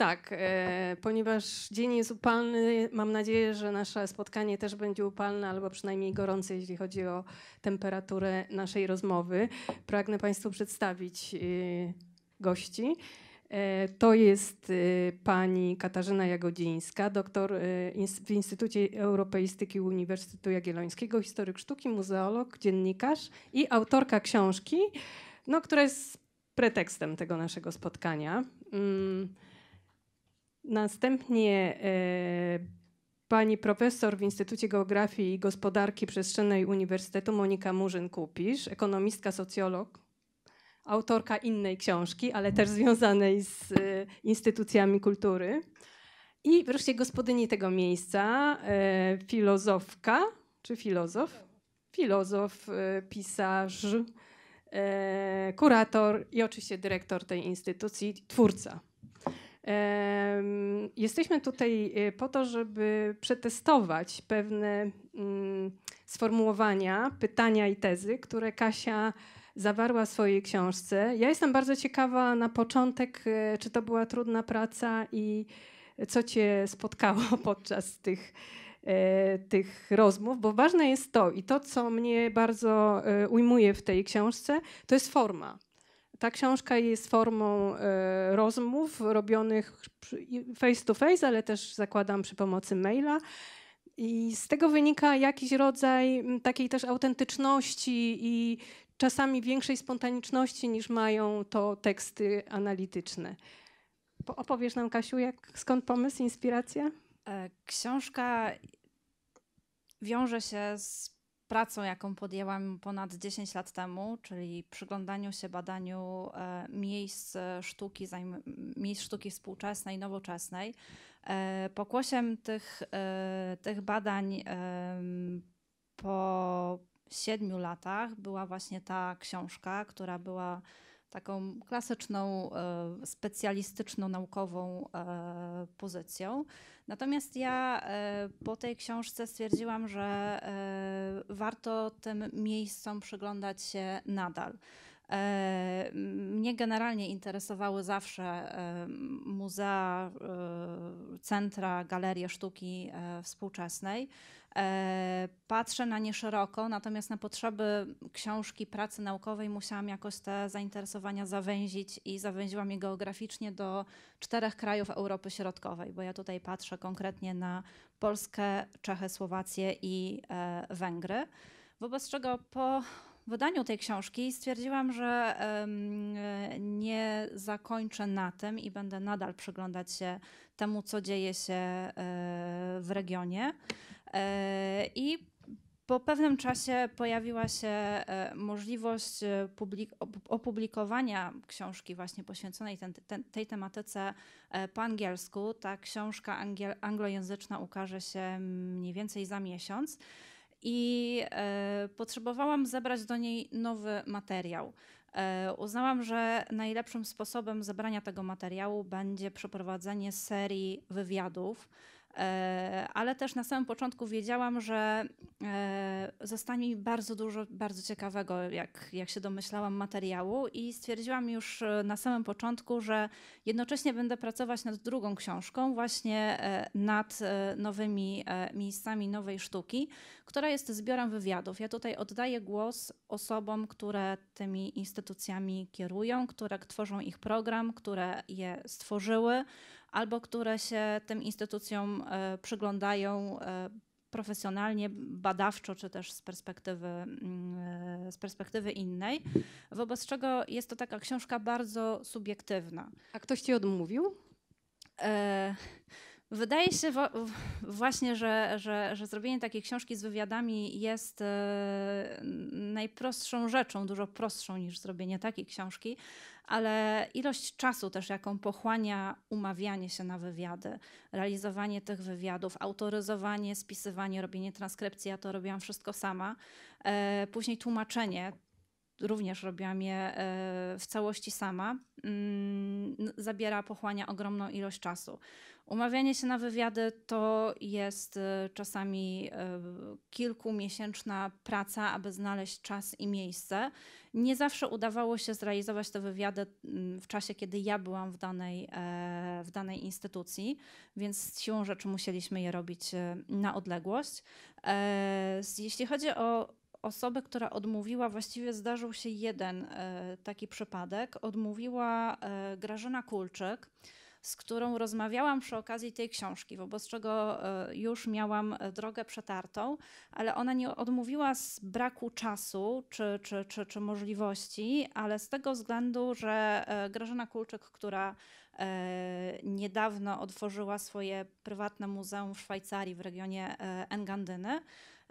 Tak, e, ponieważ dzień jest upalny, mam nadzieję, że nasze spotkanie też będzie upalne, albo przynajmniej gorące, jeśli chodzi o temperaturę naszej rozmowy. Pragnę Państwu przedstawić e, gości. E, to jest e, pani Katarzyna Jagodzińska, doktor e, ins w Instytucie Europeistyki Uniwersytetu Jagiellońskiego, historyk sztuki, muzeolog, dziennikarz i autorka książki, no, która jest pretekstem tego naszego spotkania. Mm Następnie e, pani profesor w Instytucie Geografii i Gospodarki Przestrzennej Uniwersytetu Monika Murzyn-Kupisz, ekonomistka, socjolog, autorka innej książki, ale też związanej z e, instytucjami kultury. I wreszcie gospodyni tego miejsca, e, filozofka, czy filozof? Filozof, pisarz, kurator i oczywiście dyrektor tej instytucji, twórca Jesteśmy tutaj y, po to, żeby przetestować pewne mm, sformułowania, pytania i tezy, które Kasia zawarła w swojej książce. Ja jestem bardzo ciekawa na początek, y, czy to była trudna praca i co Cię spotkało podczas tych, e, tych rozmów, bo ważne jest to i to, co mnie bardzo e, ujmuje w tej książce, to jest forma. Ta książka jest formą e, rozmów robionych face to face, ale też zakładam przy pomocy maila. I z tego wynika jakiś rodzaj takiej też autentyczności i czasami większej spontaniczności niż mają to teksty analityczne. Opowiesz nam, Kasiu, jak, skąd pomysł, inspiracja? E, książka wiąże się z pracą, jaką podjęłam ponad 10 lat temu, czyli przyglądaniu się badaniu e, miejsc e, sztuki, miejsc sztuki współczesnej, nowoczesnej. E, pokłosiem tych, tych badań po siedmiu latach była właśnie ta książka, która była taką klasyczną, specjalistyczno-naukową pozycją. Natomiast ja e, po tej książce stwierdziłam, że e, warto tym miejscom przyglądać się nadal. E, mnie generalnie interesowały zawsze muzea, centra, galerie sztuki współczesnej. E, patrzę na nie szeroko, natomiast na potrzeby książki, pracy naukowej musiałam jakoś te zainteresowania zawęzić i zawęziłam je geograficznie do czterech krajów Europy Środkowej, bo ja tutaj patrzę konkretnie na Polskę, Czechy, Słowację i e, Węgry. Wobec czego po wydaniu tej książki stwierdziłam, że nie zakończę na tym i będę nadal przyglądać się temu, co dzieje się e, w regionie. E, I po pewnym czasie pojawiła się e, możliwość e, opublikowania książki właśnie poświęconej tej tematyce po angielsku. Ta książka anglojęzyczna ukaże się mniej więcej za miesiąc i potrzebowałam zebrać do niej nowy materiał. Uznałam, że najlepszym sposobem zebrania tego materiału będzie przeprowadzenie serii wywiadów E, ale też na samym początku wiedziałam, że e, zostanie mi bardzo dużo, bardzo ciekawego, jak, jak się domyślałam, materiału i stwierdziłam już e, na samym początku, że jednocześnie będę pracować nad drugą książką, właśnie nad nowymi miejscami nowej sztuki, która jest zbiorem wywiadów. Ja tutaj oddaję głos osobom, które tymi instytucjami kierują, które tworzą ich program, które je stworzyły, albo które się tym instytucjom e, przyglądają e, profesjonalnie, badawczo, czy też z perspektywy, mm, e, z perspektywy innej. Wobec czego jest to taka książka bardzo subiektywna. A ktoś ci odmówił? wydaje się właśnie, że, że, że zrobienie takiej książki z wywiadami jest najprostszą rzeczą, dużo prostszą niż zrobienie takiej książki, ale ilość czasu też, jaką pochłania umawianie się na wywiady, realizowanie tych wywiadów, autoryzowanie, spisywanie, robienie transkrypcji, ja to robiłam wszystko sama, e, później tłumaczenie, również robiłam je e, w całości sama, mm, zabiera, pochłania ogromną ilość czasu. Umawianie się na wywiady to jest y, czasami y, kilkumiesięczna praca, aby znaleźć czas i miejsce. Nie zawsze udawało się zrealizować te wywiady mm, w czasie, kiedy ja byłam w danej, e, w danej instytucji, więc siłą rzeczy musieliśmy je robić y, na odległość. E, jeśli chodzi o osobę, która odmówiła, właściwie zdarzył się jeden e, taki przypadek, odmówiła Grażyna Kulczyk z którą rozmawiałam przy okazji tej książki, wobec czego e, już miałam e, drogę przetartą, ale ona nie odmówiła z braku czasu czy, czy, czy, czy możliwości, ale z tego względu, że e, Grażyna Kulczyk, która niedawno otworzyła swoje prywatne muzeum w Szwajcarii w regionie Engandyny,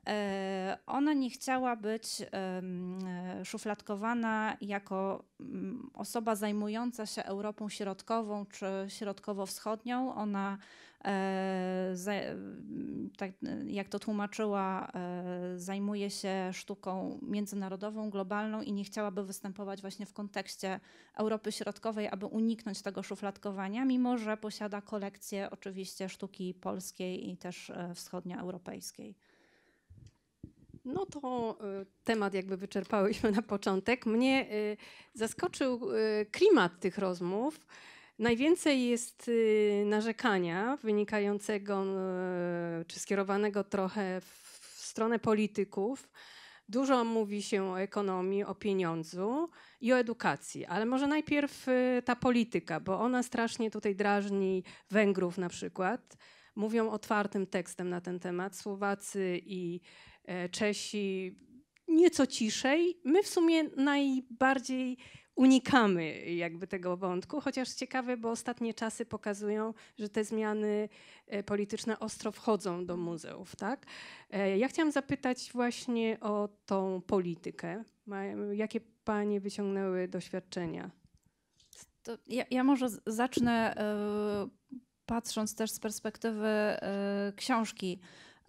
E, ona nie chciała być e, szufladkowana jako mm, osoba zajmująca się Europą Środkową czy Środkowo-Wschodnią. Ona, e, mm, tak jak to tłumaczyła, zajmuje się sztuką międzynarodową, globalną i nie chciałaby występować właśnie w kontekście Europy Środkowej, aby uniknąć tego szufladkowania, mimo że posiada kolekcję oczywiście sztuki polskiej i też wschodnioeuropejskiej. No to y, temat jakby wyczerpałyśmy na początek. Mnie y, zaskoczył y, klimat tych rozmów. Najwięcej jest narzekania wynikającego czy skierowanego trochę w stronę polityków. Dużo mówi się o ekonomii, o pieniądzu i o edukacji, ale może najpierw ta polityka, bo ona strasznie tutaj drażni Węgrów na przykład mówią otwartym tekstem na ten temat. Słowacy i E, Czesi nieco ciszej. My w sumie najbardziej unikamy jakby tego wątku, chociaż ciekawe, bo ostatnie czasy pokazują, że te zmiany e, polityczne ostro wchodzą do muzeów. Tak? E, ja chciałam zapytać właśnie o tą politykę. Jakie panie wyciągnęły doświadczenia? To ja, ja może zacznę yy, patrząc też z perspektywy yy, książki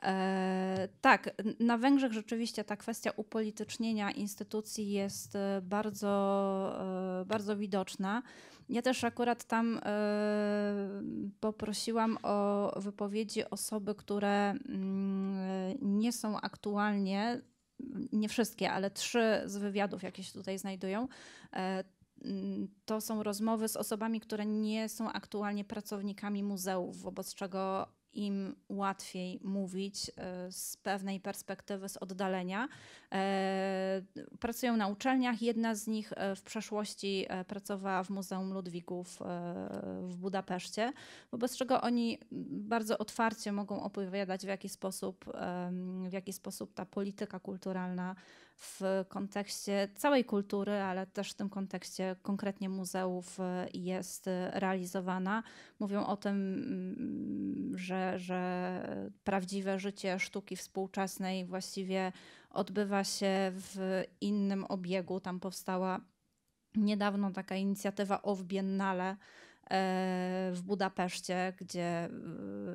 E, tak, na Węgrzech rzeczywiście ta kwestia upolitycznienia instytucji jest e, bardzo, e, bardzo widoczna. Ja też akurat tam e, poprosiłam o wypowiedzi osoby, które mm, nie są aktualnie, nie wszystkie, ale trzy z wywiadów, jakie się tutaj znajdują e, mm, to są rozmowy z osobami, które nie są aktualnie pracownikami muzeów, wobec czego im łatwiej mówić e, z pewnej perspektywy, z oddalenia. E, pracują na uczelniach. Jedna z nich e, w przeszłości pracowała w Muzeum Ludwików w Budapeszcie, wobec czego oni bardzo otwarcie mogą opowiadać, w jaki sposób, w jaki sposób ta polityka kulturalna w kontekście całej kultury, ale też w tym kontekście konkretnie muzeów jest realizowana. Mówią o tym, że że, prawdziwe życie sztuki współczesnej właściwie odbywa się w innym obiegu. Tam powstała niedawno taka inicjatywa OWW Biennale e, w Budapeszcie, gdzie e,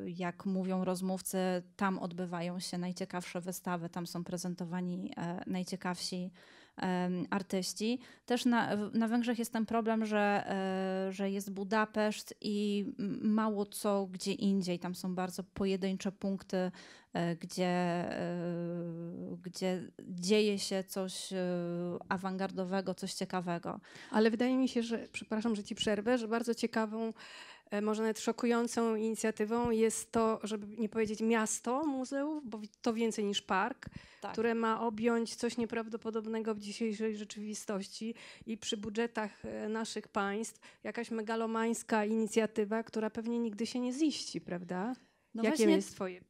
jak mówią rozmówcy, tam odbywają się najciekawsze wystawy, tam są prezentowani e, najciekawsi artyści. Też na, na Węgrzech jest ten problem, że, e, że jest Budapeszt i mało co gdzie indziej. Tam są bardzo pojedyncze punkty, e, gdzie, e, gdzie dzieje się coś awangardowego, coś ciekawego. Ale wydaje mi się, że, przepraszam, że ci przerwę, że bardzo ciekawą E, może nawet szokującą inicjatywą jest to, żeby nie powiedzieć miasto muzeów, bo to więcej niż park, tak. które ma objąć coś nieprawdopodobnego w dzisiejszej rzeczywistości i przy budżetach e, naszych państw jakaś megalomańska inicjatywa, która pewnie nigdy się nie ziści, prawda? No Jakie właśnie... jest twoje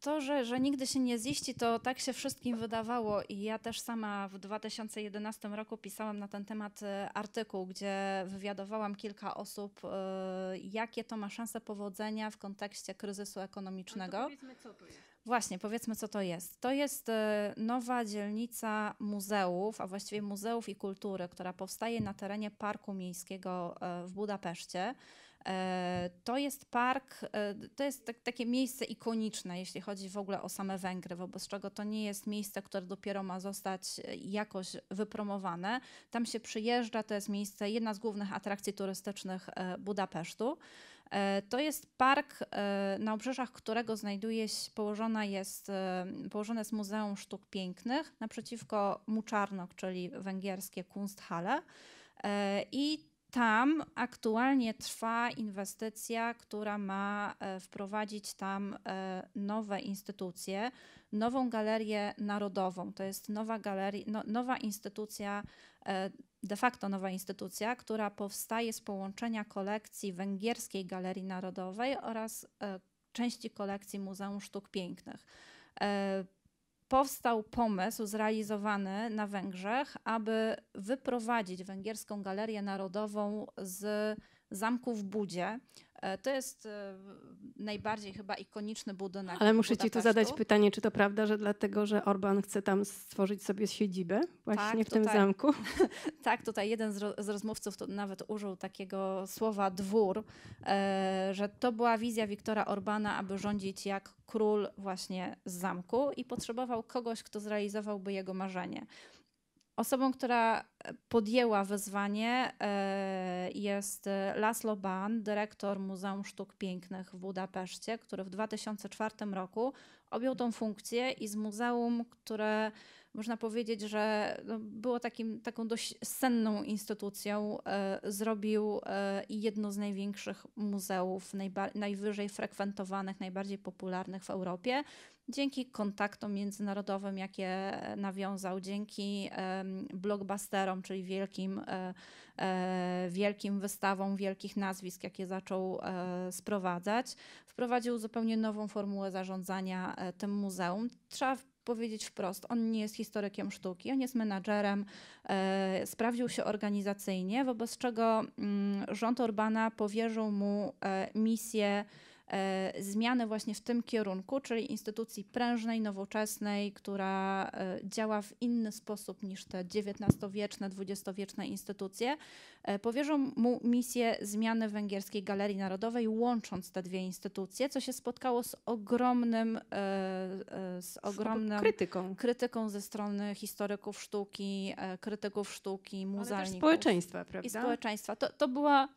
to, że, że nigdy się nie ziści, to tak się wszystkim wydawało i ja też sama w 2011 roku pisałam na ten temat e, artykuł, gdzie wywiadowałam kilka osób, e, jakie to ma szanse powodzenia w kontekście kryzysu ekonomicznego. No powiedzmy, co to jest. Właśnie, powiedzmy, co to jest. To jest e, nowa dzielnica muzeów, a właściwie muzeów i kultury, która powstaje na terenie Parku Miejskiego w Budapeszcie. E, to jest park, e, to jest tak, takie miejsce ikoniczne, jeśli chodzi w ogóle o same Węgry, wobec czego to nie jest miejsce, które dopiero ma zostać e, jakoś wypromowane. Tam się przyjeżdża, to jest miejsce, jedna z głównych atrakcji turystycznych Budapesztu. To jest park, na obrzeżach którego znajduje się, położona jest, położone jest Muzeum Sztuk Pięknych, naprzeciwko Muczarnok, czyli węgierskie Kunsthalle. I tam aktualnie trwa inwestycja, która ma e, wprowadzić tam e, nowe instytucje, nową galerię narodową. To jest nowa, galeria, no, nowa instytucja, e, de facto nowa instytucja, która powstaje z połączenia kolekcji Węgierskiej Galerii Narodowej oraz części kolekcji Muzeum Sztuk Pięknych powstał pomysł zrealizowany na Węgrzech, aby wyprowadzić Węgierską Galerię Narodową z zamku w Budzie, E, to jest e, najbardziej chyba ikoniczny budynek. Ale muszę Budapesztu. ci tu zadać pytanie, czy to prawda, że dlatego, że Orban chce tam stworzyć sobie siedzibę właśnie tak, w tym tutaj, zamku? tak, tutaj jeden z rozmówców nawet użył takiego słowa dwór, e, że to była wizja Wiktora Orbana, aby rządzić jak król właśnie z zamku i potrzebował kogoś, kto zrealizowałby jego marzenie. Osobą, która e, podjęła wezwanie e, jest e, Laszlo Ban, dyrektor Muzeum Sztuk Pięknych w Budapeszcie, który w 2004 roku objął tą funkcję i z muzeum, które można powiedzieć, że no, było takim, taką dość senną instytucją. E, zrobił e, jedno z największych muzeów, najwyżej frekwentowanych, najbardziej popularnych w Europie. Dzięki kontaktom międzynarodowym, jakie nawiązał, dzięki e, blockbusterom, czyli wielkim, wielkim wystawom wielkich nazwisk, jakie zaczął sprowadzać, wprowadził zupełnie nową formułę zarządzania tym muzeum. Trzeba powiedzieć wprost, on nie jest historykiem sztuki, on jest menadżerem, e, sprawdził się organizacyjnie, wobec czego mm, rząd Orbana powierzył mu e, misję E, zmiany właśnie w tym kierunku, czyli instytucji prężnej, nowoczesnej, która e, działa w inny sposób niż te XIX-wieczne, XX-wieczne instytucje, e, powierzą mu misję zmiany Węgierskiej Galerii Narodowej, łącząc te dwie instytucje, co się spotkało z ogromnym, z ogromną krytyką. krytyką ze strony historyków sztuki, krytyków sztuki, muzealników. społeczeństwa, prawda? I społeczeństwa. To, to była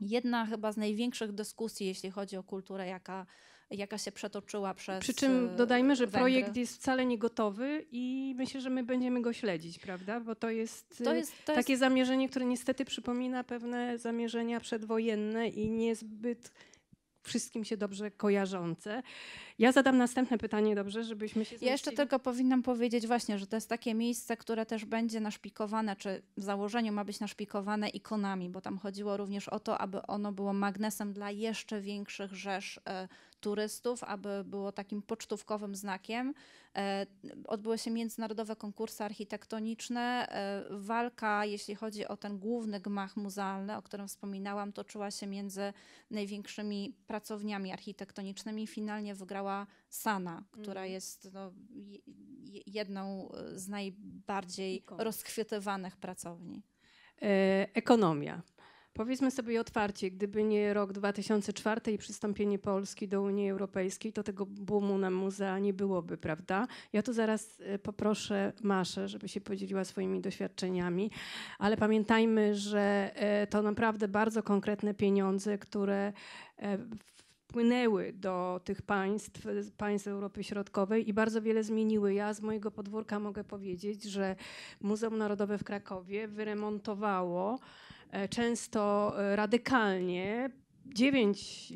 jedna chyba z największych dyskusji, jeśli chodzi o kulturę, jaka, jaka się przetoczyła przez. Przy czym e, dodajmy, że Węgry. projekt jest wcale nie gotowy i myślę, że my będziemy go śledzić, prawda? Bo to jest, to jest to e, takie jest... zamierzenie, które niestety przypomina pewne zamierzenia przedwojenne i niezbyt wszystkim się dobrze kojarzące. Ja zadam następne pytanie, dobrze, żebyśmy się zmieścili. jeszcze tylko powinnam powiedzieć właśnie, że to jest takie miejsce, które też będzie naszpikowane, czy w założeniu ma być naszpikowane ikonami, bo tam chodziło również o to, aby ono było magnesem dla jeszcze większych rzesz y, turystów, aby było takim pocztówkowym znakiem. E, odbyły się międzynarodowe konkursy architektoniczne. E, walka, jeśli chodzi o ten główny gmach muzealny, o którym wspominałam, toczyła się między największymi pracowniami architektonicznymi. Finalnie wygrała Sana, która mm. jest no, jedną e, z najbardziej Ikon. rozchwytywanych pracowni. Ekonomia. Powiedzmy sobie otwarcie, gdyby nie rok 2004 i przystąpienie Polski do Unii Europejskiej, to tego boomu na muzea nie byłoby, prawda? Ja tu zaraz e, poproszę Maszę, żeby się podzieliła swoimi doświadczeniami, ale pamiętajmy, że e, to naprawdę bardzo konkretne pieniądze, które e, wpłynęły do tych państw, państw Europy Środkowej i bardzo wiele zmieniły. Ja z mojego podwórka mogę powiedzieć, że Muzeum Narodowe w Krakowie wyremontowało E, często e, radykalnie dziewięć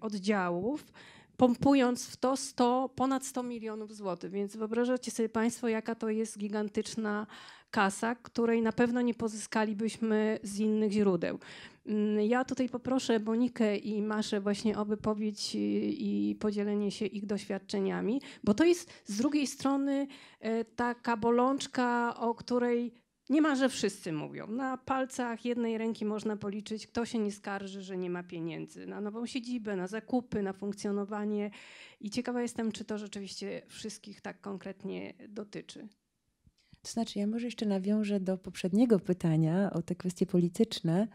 oddziałów, pompując w to 100, ponad 100 milionów złotych. Więc wyobrażacie sobie Państwo, jaka to jest gigantyczna kasa, której na pewno nie pozyskalibyśmy z innych źródeł. Mm, ja tutaj poproszę Monikę i Maszę właśnie o wypowiedź i podzielenie się ich doświadczeniami, bo to jest z drugiej strony e, taka bolączka, o której Niemalże wszyscy mówią. Na palcach jednej ręki można policzyć, kto się nie skarży, że nie ma pieniędzy na nową siedzibę, na zakupy, na funkcjonowanie. I ciekawa jestem, czy to rzeczywiście wszystkich tak konkretnie dotyczy. To znaczy, ja może jeszcze nawiążę do poprzedniego pytania o te kwestie polityczne.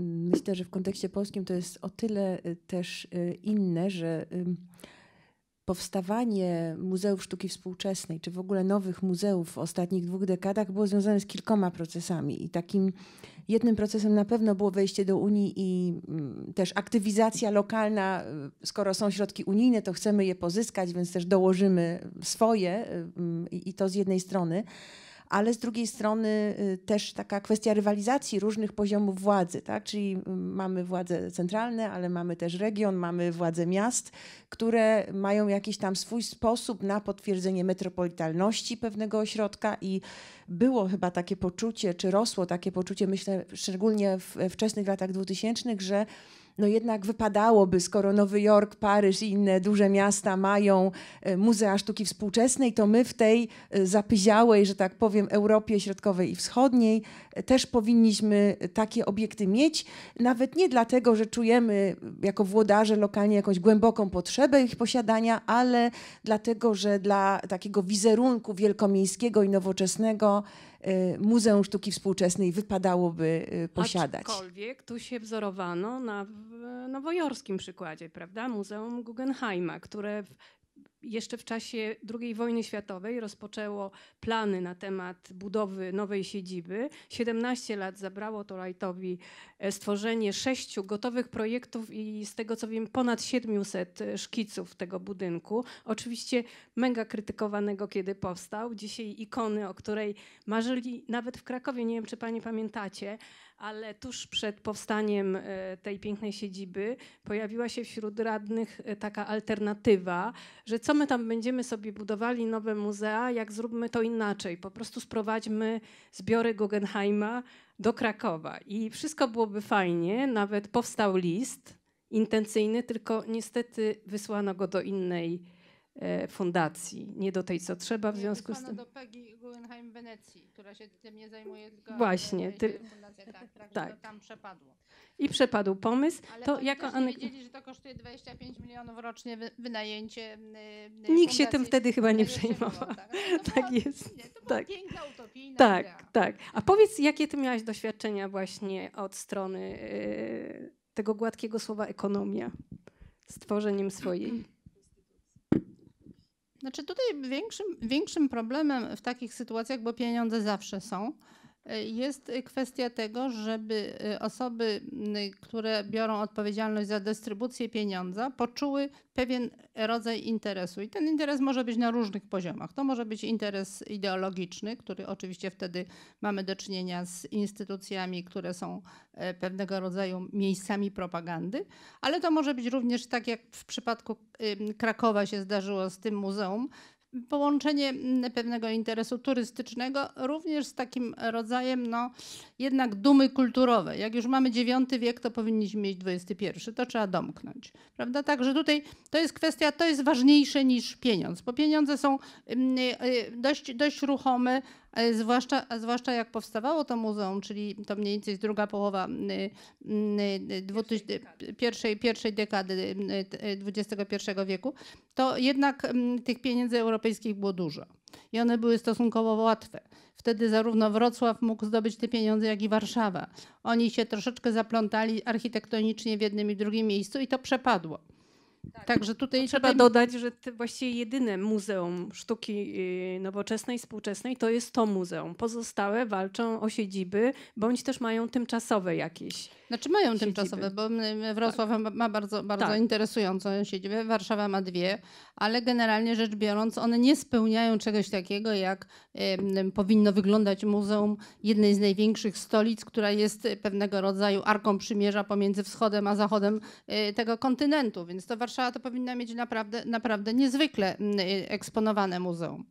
Myślę, że w kontekście polskim to jest o tyle y, też y, inne, że powstawanie Muzeów Sztuki Współczesnej, czy w ogóle nowych muzeów w ostatnich dwóch dekadach było związane z kilkoma procesami. I takim jednym procesem na pewno było wejście do Unii i mm, też aktywizacja lokalna. Skoro są środki unijne, to chcemy je pozyskać, więc też dołożymy swoje y, mm, i to z jednej strony ale z drugiej strony y, też taka kwestia rywalizacji różnych poziomów władzy, tak? czyli y, mamy władze centralne, ale mamy też region, mamy władze miast, które mają jakiś tam swój sposób na potwierdzenie metropolitalności pewnego ośrodka i było chyba takie poczucie, czy rosło takie poczucie, myślę szczególnie w wczesnych latach dwutysięcznych, że no jednak wypadałoby, skoro Nowy Jork, Paryż i inne duże miasta mają e, Muzea Sztuki Współczesnej, to my w tej e, zapyziałej, że tak powiem, Europie Środkowej i Wschodniej e, też powinniśmy takie obiekty mieć. Nawet nie dlatego, że czujemy jako włodarze lokalnie jakąś głęboką potrzebę ich posiadania, ale dlatego, że dla takiego wizerunku wielkomiejskiego i nowoczesnego Y, Muzeum Sztuki Współczesnej wypadałoby y, posiadać. Aczkolwiek tu się wzorowano na nowojorskim przykładzie, prawda? Muzeum Guggenheima, które jeszcze w czasie II wojny światowej rozpoczęło plany na temat budowy nowej siedziby. 17 lat zabrało to Wrightowi e, stworzenie sześciu gotowych projektów i z tego co wiem ponad 700 e, szkiców tego budynku. Oczywiście mega krytykowanego kiedy powstał. Dzisiaj ikony, o której marzyli nawet w Krakowie, nie wiem czy Pani pamiętacie, ale tuż przed powstaniem e, tej pięknej siedziby pojawiła się wśród radnych e, taka alternatywa, że co my tam będziemy sobie budowali nowe muzea, jak zróbmy to inaczej. Po prostu sprowadźmy zbiory Guggenheima do Krakowa i wszystko byłoby fajnie, nawet powstał list intencyjny, tylko niestety wysłano go do innej E, fundacji, nie do tej, co trzeba, w związku z tym... do PEGI Guggenheim Wenecji, która się tym nie zajmuje, tylko... Właśnie. E, ty... Fundacja, tak, tak, tak. tam przepadło. I przepadł pomysł. Ale to jako anek... wiedzieli, że to kosztuje 25 milionów rocznie wynajęcie e, Nikt fundacji, się tym wtedy chyba nie przejmował. Tak, tak jest. Nie, to tak. piękna, tak. utopijna Tak, idea. tak. A powiedz, jakie ty miałaś doświadczenia właśnie od strony tego gładkiego słowa ekonomia, stworzeniem swojej Znaczy tutaj większym, większym problemem w takich sytuacjach, bo pieniądze zawsze są, E, jest y, kwestia tego, żeby y, osoby, y, które biorą odpowiedzialność za dystrybucję pieniądza, poczuły pewien rodzaj interesu. I ten interes może być na różnych poziomach. To może być interes ideologiczny, który oczywiście wtedy mamy do czynienia z instytucjami, które są e, pewnego rodzaju miejscami propagandy, ale to może być również tak, jak w przypadku Krakowa się zdarzyło z tym muzeum, połączenie mm, pewnego interesu turystycznego również z takim rodzajem no, jednak dumy kulturowej. Jak już mamy IX wiek, to powinniśmy mieć XXI, to trzeba domknąć. Prawda? Także tutaj to jest kwestia, to jest ważniejsze niż pieniądz, bo pieniądze są mm, y, y, dość, dość ruchome, zwłaszcza, zwłaszcza jak powstawało to muzeum, czyli to mniej więcej druga połowa pierwszej, pierwszej dekady XXI e, wieku, to jednak tych pieniędzy europejskich było dużo i one były stosunkowo łatwe. Wtedy zarówno Wrocław mógł zdobyć te pieniądze, jak i Warszawa. Oni się troszeczkę zaplątali architektonicznie w jednym i drugim miejscu i to przepadło. Tak. Także tutaj trzeba dodać, że właściwie jedyne muzeum sztuki y, nowoczesnej, współczesnej to jest to muzeum. Pozostałe walczą o siedziby bądź też mają tymczasowe jakieś. Znaczy mają siedziby. tymczasowe, bo Wrocław tak. ma bardzo, bardzo tak. interesującą siedzibę, Warszawa ma dwie, ale generalnie rzecz biorąc one nie spełniają czegoś takiego, jak powinno wyglądać muzeum jednej z największych stolic, która jest pewnego rodzaju arką przymierza pomiędzy wschodem a zachodem e, tego kontynentu, więc to Warszawa to powinna mieć naprawdę, naprawdę niezwykle mm, e, eksponowane muzeum.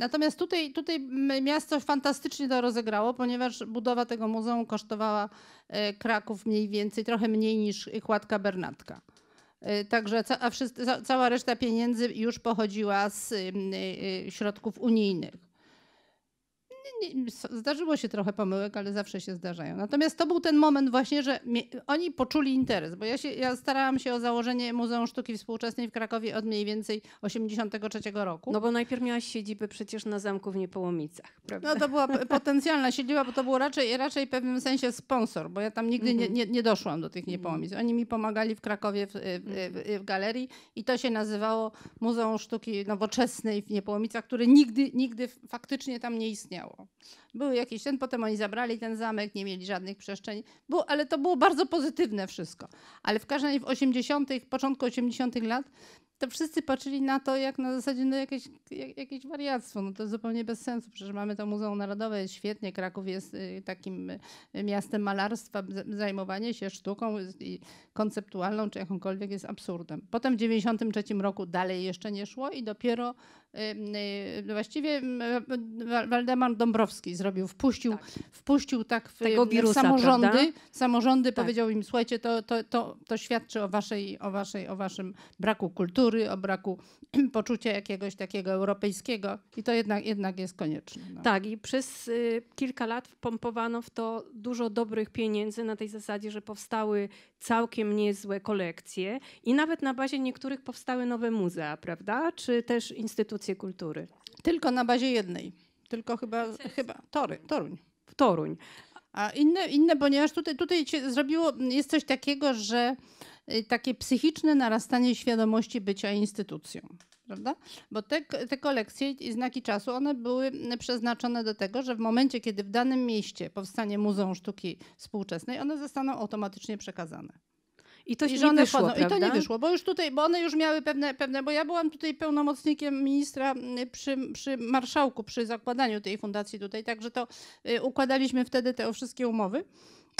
Natomiast tutaj, tutaj miasto fantastycznie to rozegrało, ponieważ budowa tego muzeum kosztowała e, Kraków mniej więcej, trochę mniej niż kładka Bernatka. E, także a wszyscy, cała reszta pieniędzy już pochodziła z e, środków unijnych zdarzyło się trochę pomyłek, ale zawsze się zdarzają. Natomiast to był ten moment właśnie, że oni poczuli interes, bo ja, się, ja starałam się o założenie Muzeum Sztuki Współczesnej w Krakowie od mniej więcej 83 roku. No bo najpierw miałaś siedzibę przecież na zamku w Niepołomicach, prawda? No to była potencjalna siedziba, bo to był raczej, raczej w pewnym sensie sponsor, bo ja tam nigdy nie, mhm. nie, nie, doszłam do tych mhm. Niepołomic. Oni mi pomagali w Krakowie w, w, mhm. w, w galerii i to się nazywało Muzeum Sztuki Nowoczesnej w Niepołomicach, które nigdy, nigdy faktycznie tam nie istniało. Były jakieś ten, potem oni zabrali ten zamek, nie mieli żadnych przestrzeń, było, ale to było bardzo pozytywne wszystko. Ale w każdym razie w 80., początku 80. lat to wszyscy patrzyli na to jak na zasadzie no jakieś, jak, jakieś wariactwo. No to jest zupełnie bez sensu. Przecież mamy to Muzeum Narodowe, jest świetnie. Kraków jest y, takim y, miastem malarstwa. Zajmowanie się sztuką i konceptualną czy jakąkolwiek jest absurdem. Potem w 93 roku dalej jeszcze nie szło i dopiero Y, y, właściwie Waldemar Dąbrowski zrobił, wpuścił tak, wpuścił tak w, wirusa, samorządy. Prawda? Samorządy tak. powiedział im, słuchajcie, to, to, to, to świadczy o, waszej, o, waszej, o waszym braku kultury, o braku poczucia jakiegoś takiego europejskiego i to jednak, jednak jest konieczne. No. Tak i przez y, kilka lat wpompowano w to dużo dobrych pieniędzy na tej zasadzie, że powstały całkiem niezłe kolekcje i nawet na bazie niektórych powstały nowe muzea, prawda? Czy też instytucje instytucje kultury. Tylko na bazie jednej. Tylko chyba, chyba Tory, Toruń. Toruń. A inne, inne ponieważ tutaj, tutaj zrobiło, jest coś takiego, że y, takie psychiczne narastanie świadomości bycia instytucją. Prawda? Bo te, te kolekcje i znaki czasu, one były y, przeznaczone do tego, że w momencie, kiedy w danym mieście powstanie Muzeum Sztuki Współczesnej, one zostaną automatycznie przekazane. I to się I nie wyszło, I to nie wyszło, bo już tutaj, bo one już miały pewne, pewne bo ja byłam tutaj pełnomocnikiem ministra mm, przy, przy marszałku, przy zakładaniu tej fundacji tutaj, także to y, układaliśmy wtedy te wszystkie umowy.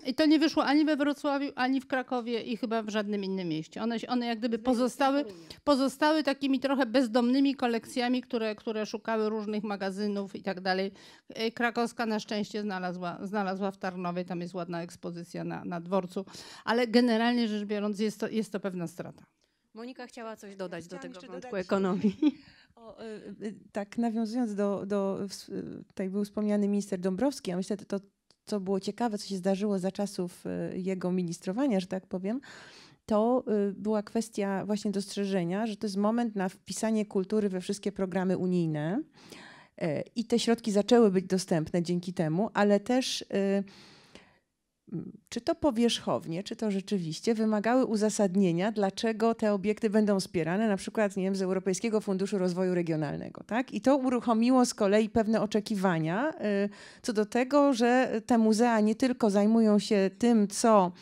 I to nie wyszło ani we Wrocławiu, ani w Krakowie i chyba w żadnym innym mieście. One, one jak gdyby pozostały, pozostały takimi trochę bezdomnymi kolekcjami, które, które szukały różnych magazynów i tak dalej. E, Krakowska na szczęście znalazła, znalazła w Tarnowie, tam jest ładna ekspozycja na, na dworcu, ale generalnie rzecz biorąc jest to, jest to pewna strata. Monika chciała coś dodać ja do tego wątku dodać. ekonomii. O, e, e, tak, nawiązując do, do, tutaj był wspomniany minister Dąbrowski, ja myślę, że to, to co było ciekawe, co się zdarzyło za czasów e, jego ministrowania, że tak powiem, to e, była kwestia właśnie dostrzeżenia, że to jest moment na wpisanie kultury we wszystkie programy unijne. E, I te środki zaczęły być dostępne dzięki temu, ale też czy to powierzchownie, czy to rzeczywiście wymagały uzasadnienia, dlaczego te obiekty będą wspierane, na przykład nie wiem, z Europejskiego Funduszu Rozwoju Regionalnego. Tak? I to uruchomiło z kolei pewne oczekiwania y, co do tego, że te muzea nie tylko zajmują się tym, co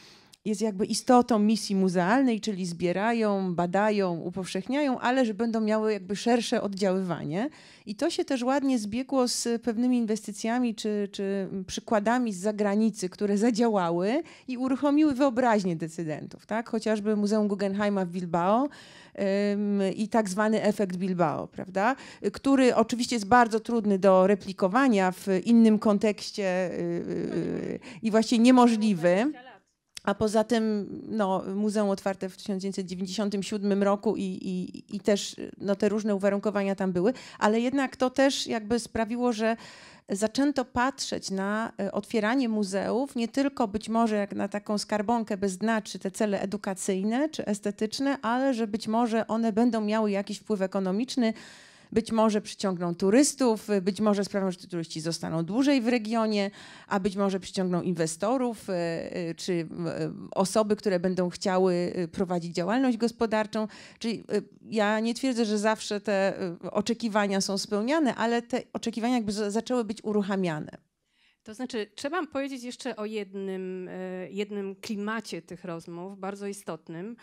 jest jakby istotą misji muzealnej, czyli zbierają, badają, upowszechniają, ale że będą miały jakby szersze oddziaływanie. I to się też ładnie zbiegło z pewnymi inwestycjami czy, czy przykładami z zagranicy, które zadziałały i uruchomiły wyobraźnię decydentów. Tak? Chociażby Muzeum Guggenheima w Bilbao i tak zwany efekt Bilbao, prawda? który oczywiście jest bardzo trudny do replikowania w innym kontekście y, y, y, i właśnie niemożliwy. A poza tym no, muzeum otwarte w 1997 roku i, i, i też no, te różne uwarunkowania tam były, ale jednak to też jakby sprawiło, że zaczęto patrzeć na e, otwieranie muzeów nie tylko być może jak na taką skarbonkę bez dna, czy te cele edukacyjne, czy estetyczne, ale że być może one będą miały jakiś wpływ ekonomiczny, być może przyciągną turystów, być może sprawią, że turyści zostaną dłużej w regionie, a być może przyciągną inwestorów e, e, czy e, osoby, które będą chciały prowadzić działalność gospodarczą. Czyli ja nie twierdzę, że zawsze te oczekiwania są spełniane, ale te oczekiwania jakby zaczęły być uruchamiane. To znaczy, trzeba powiedzieć jeszcze o jednym, e, jednym klimacie tych rozmów, bardzo istotnym,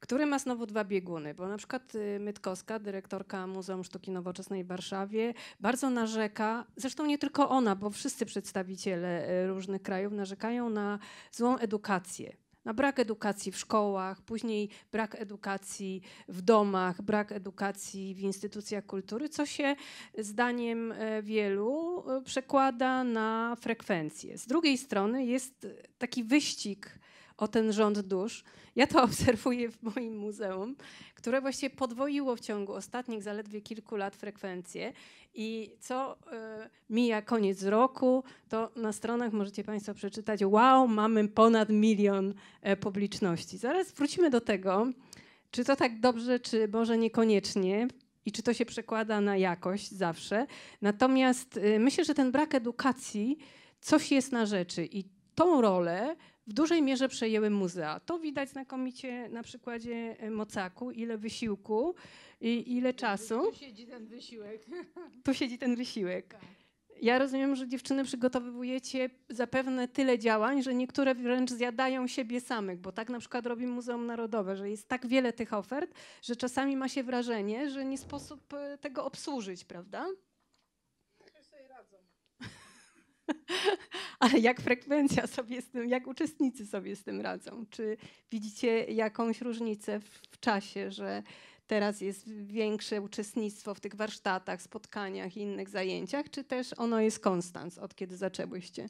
który ma znowu dwa bieguny, bo na przykład e, Mytkowska, dyrektorka Muzeum Sztuki Nowoczesnej w Warszawie, bardzo narzeka, zresztą nie tylko ona, bo wszyscy przedstawiciele e, różnych krajów narzekają na złą edukację na brak edukacji w szkołach, później brak edukacji w domach, brak edukacji w instytucjach kultury, co się e, zdaniem e, wielu e, przekłada na frekwencję. Z drugiej strony jest taki wyścig o ten rząd dusz, ja to obserwuję w moim muzeum, które właśnie podwoiło w ciągu ostatnich zaledwie kilku lat frekwencję i co y, mija koniec roku, to na stronach możecie Państwo przeczytać wow, mamy ponad milion e, publiczności. Zaraz wrócimy do tego, czy to tak dobrze, czy może niekoniecznie, i czy to się przekłada na jakość zawsze. Natomiast e, myślę, że ten brak edukacji coś jest na rzeczy i tą rolę w dużej mierze przejęły muzea. To widać znakomicie na przykładzie e, Mocaku, ile wysiłku i ile czasu. Tu siedzi ten wysiłek. Tu siedzi ten wysiłek. Tak. Ja rozumiem, że dziewczyny przygotowujecie zapewne tyle działań, że niektóre wręcz zjadają siebie samych, bo tak na przykład robi Muzeum Narodowe, że jest tak wiele tych ofert, że czasami ma się wrażenie, że nie sposób e, tego obsłużyć, prawda? Ale jak frekwencja sobie z tym, jak uczestnicy sobie z tym radzą? Czy widzicie jakąś różnicę w czasie, że teraz jest większe uczestnictwo w tych warsztatach, spotkaniach i innych zajęciach, czy też ono jest konstans od kiedy zaczęłyście?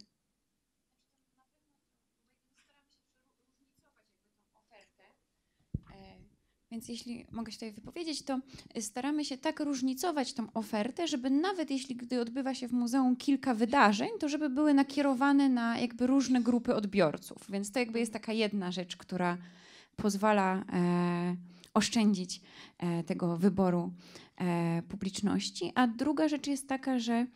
Więc jeśli mogę się tutaj wypowiedzieć, to y, staramy się tak różnicować tą ofertę, żeby nawet jeśli gdy odbywa się w muzeum kilka wydarzeń, to żeby były nakierowane na jakby różne grupy odbiorców. Więc to jakby jest taka jedna rzecz, która pozwala. E, oszczędzić e, tego wyboru e, publiczności. A druga rzecz jest taka, że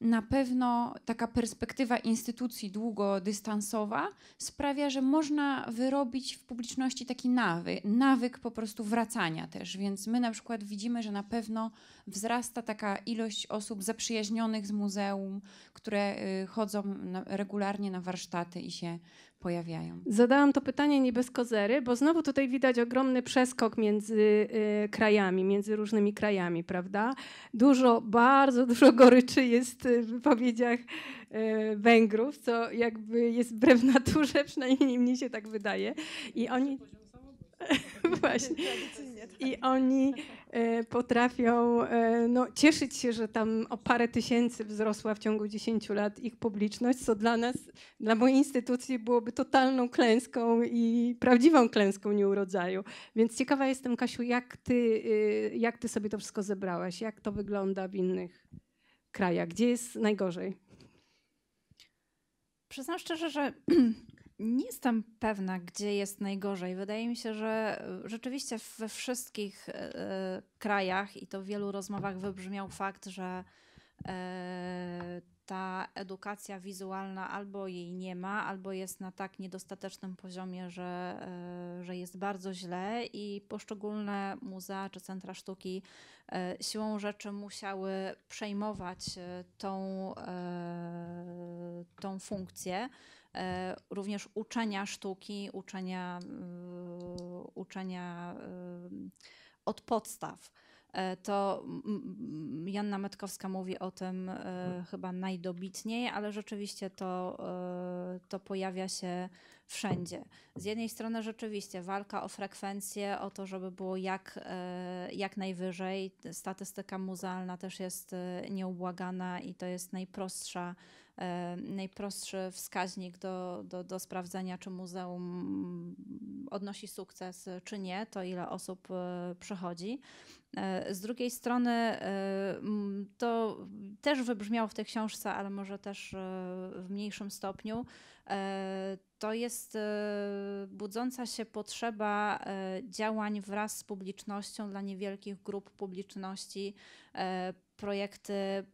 na pewno taka perspektywa instytucji długodystansowa sprawia, że można wyrobić w publiczności taki nawyk, nawyk po prostu wracania też. Więc my na przykład widzimy, że na pewno wzrasta taka ilość osób zaprzyjaźnionych z muzeum, które y, chodzą regularnie na warsztaty i się pojawiają? Zadałam to pytanie nie bez kozery, bo znowu tutaj widać ogromny przeskok między y, krajami, między różnymi krajami, prawda? Dużo, bardzo dużo goryczy jest y, w wypowiedziach y, Węgrów, co jakby jest wbrew naturze, przynajmniej mnie się tak wydaje. I oni... Właśnie. Tak. I oni e, potrafią e, no, cieszyć się, że tam o parę tysięcy wzrosła w ciągu 10 lat ich publiczność, co dla nas, dla mojej instytucji byłoby totalną klęską i prawdziwą klęską nieurodzaju. Więc ciekawa jestem, Kasiu, jak ty, y, jak ty sobie to wszystko zebrałaś? Jak to wygląda w innych krajach? Gdzie jest najgorzej? Przyznam szczerze, że Nie jestem pewna, gdzie jest najgorzej. Wydaje mi się, że e, rzeczywiście we wszystkich e, e, krajach i to w wielu rozmowach wybrzmiał fakt, że ta edukacja wizualna albo jej nie ma, albo jest na tak niedostatecznym poziomie, że, że jest bardzo źle i poszczególne muzea czy centra sztuki siłą rzeczy musiały przejmować tą, tą funkcję E, również uczenia sztuki, uczenia, e, uczenia e, od podstaw. To Janna Metkowska mówi o tym mhm. chyba najdobitniej, ale rzeczywiście to, to pojawia się wszędzie. Z jednej strony rzeczywiście walka o frekwencję, o to, żeby było jak, jak najwyżej. Statystyka muzealna też jest nieubłagana i to jest najprostsza E, najprostszy wskaźnik do, do, do sprawdzenia, czy muzeum odnosi sukces, czy nie, to ile osób e, przychodzi. E, z drugiej strony, to też wybrzmiało w tej książce, ale może też w mniejszym stopniu, to jest budząca się potrzeba działań wraz z publicznością dla niewielkich grup publiczności, projekty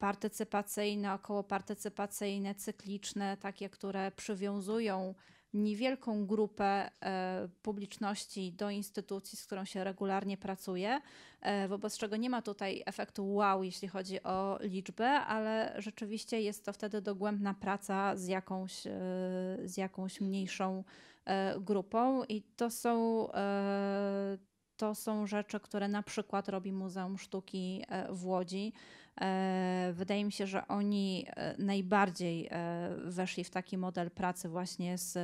partycypacyjne, okołopartycypacyjne, cykliczne, takie, które przywiązują niewielką grupę e, publiczności do instytucji, z którą się regularnie pracuje, e, wobec czego nie ma tutaj efektu wow, jeśli chodzi o liczbę, ale rzeczywiście jest to wtedy dogłębna praca z jakąś, e, z jakąś mniejszą grupą i to są to są rzeczy, które na przykład robi Muzeum Sztuki w Łodzi, E, wydaje mi się, że oni e, najbardziej e, weszli w taki model pracy właśnie z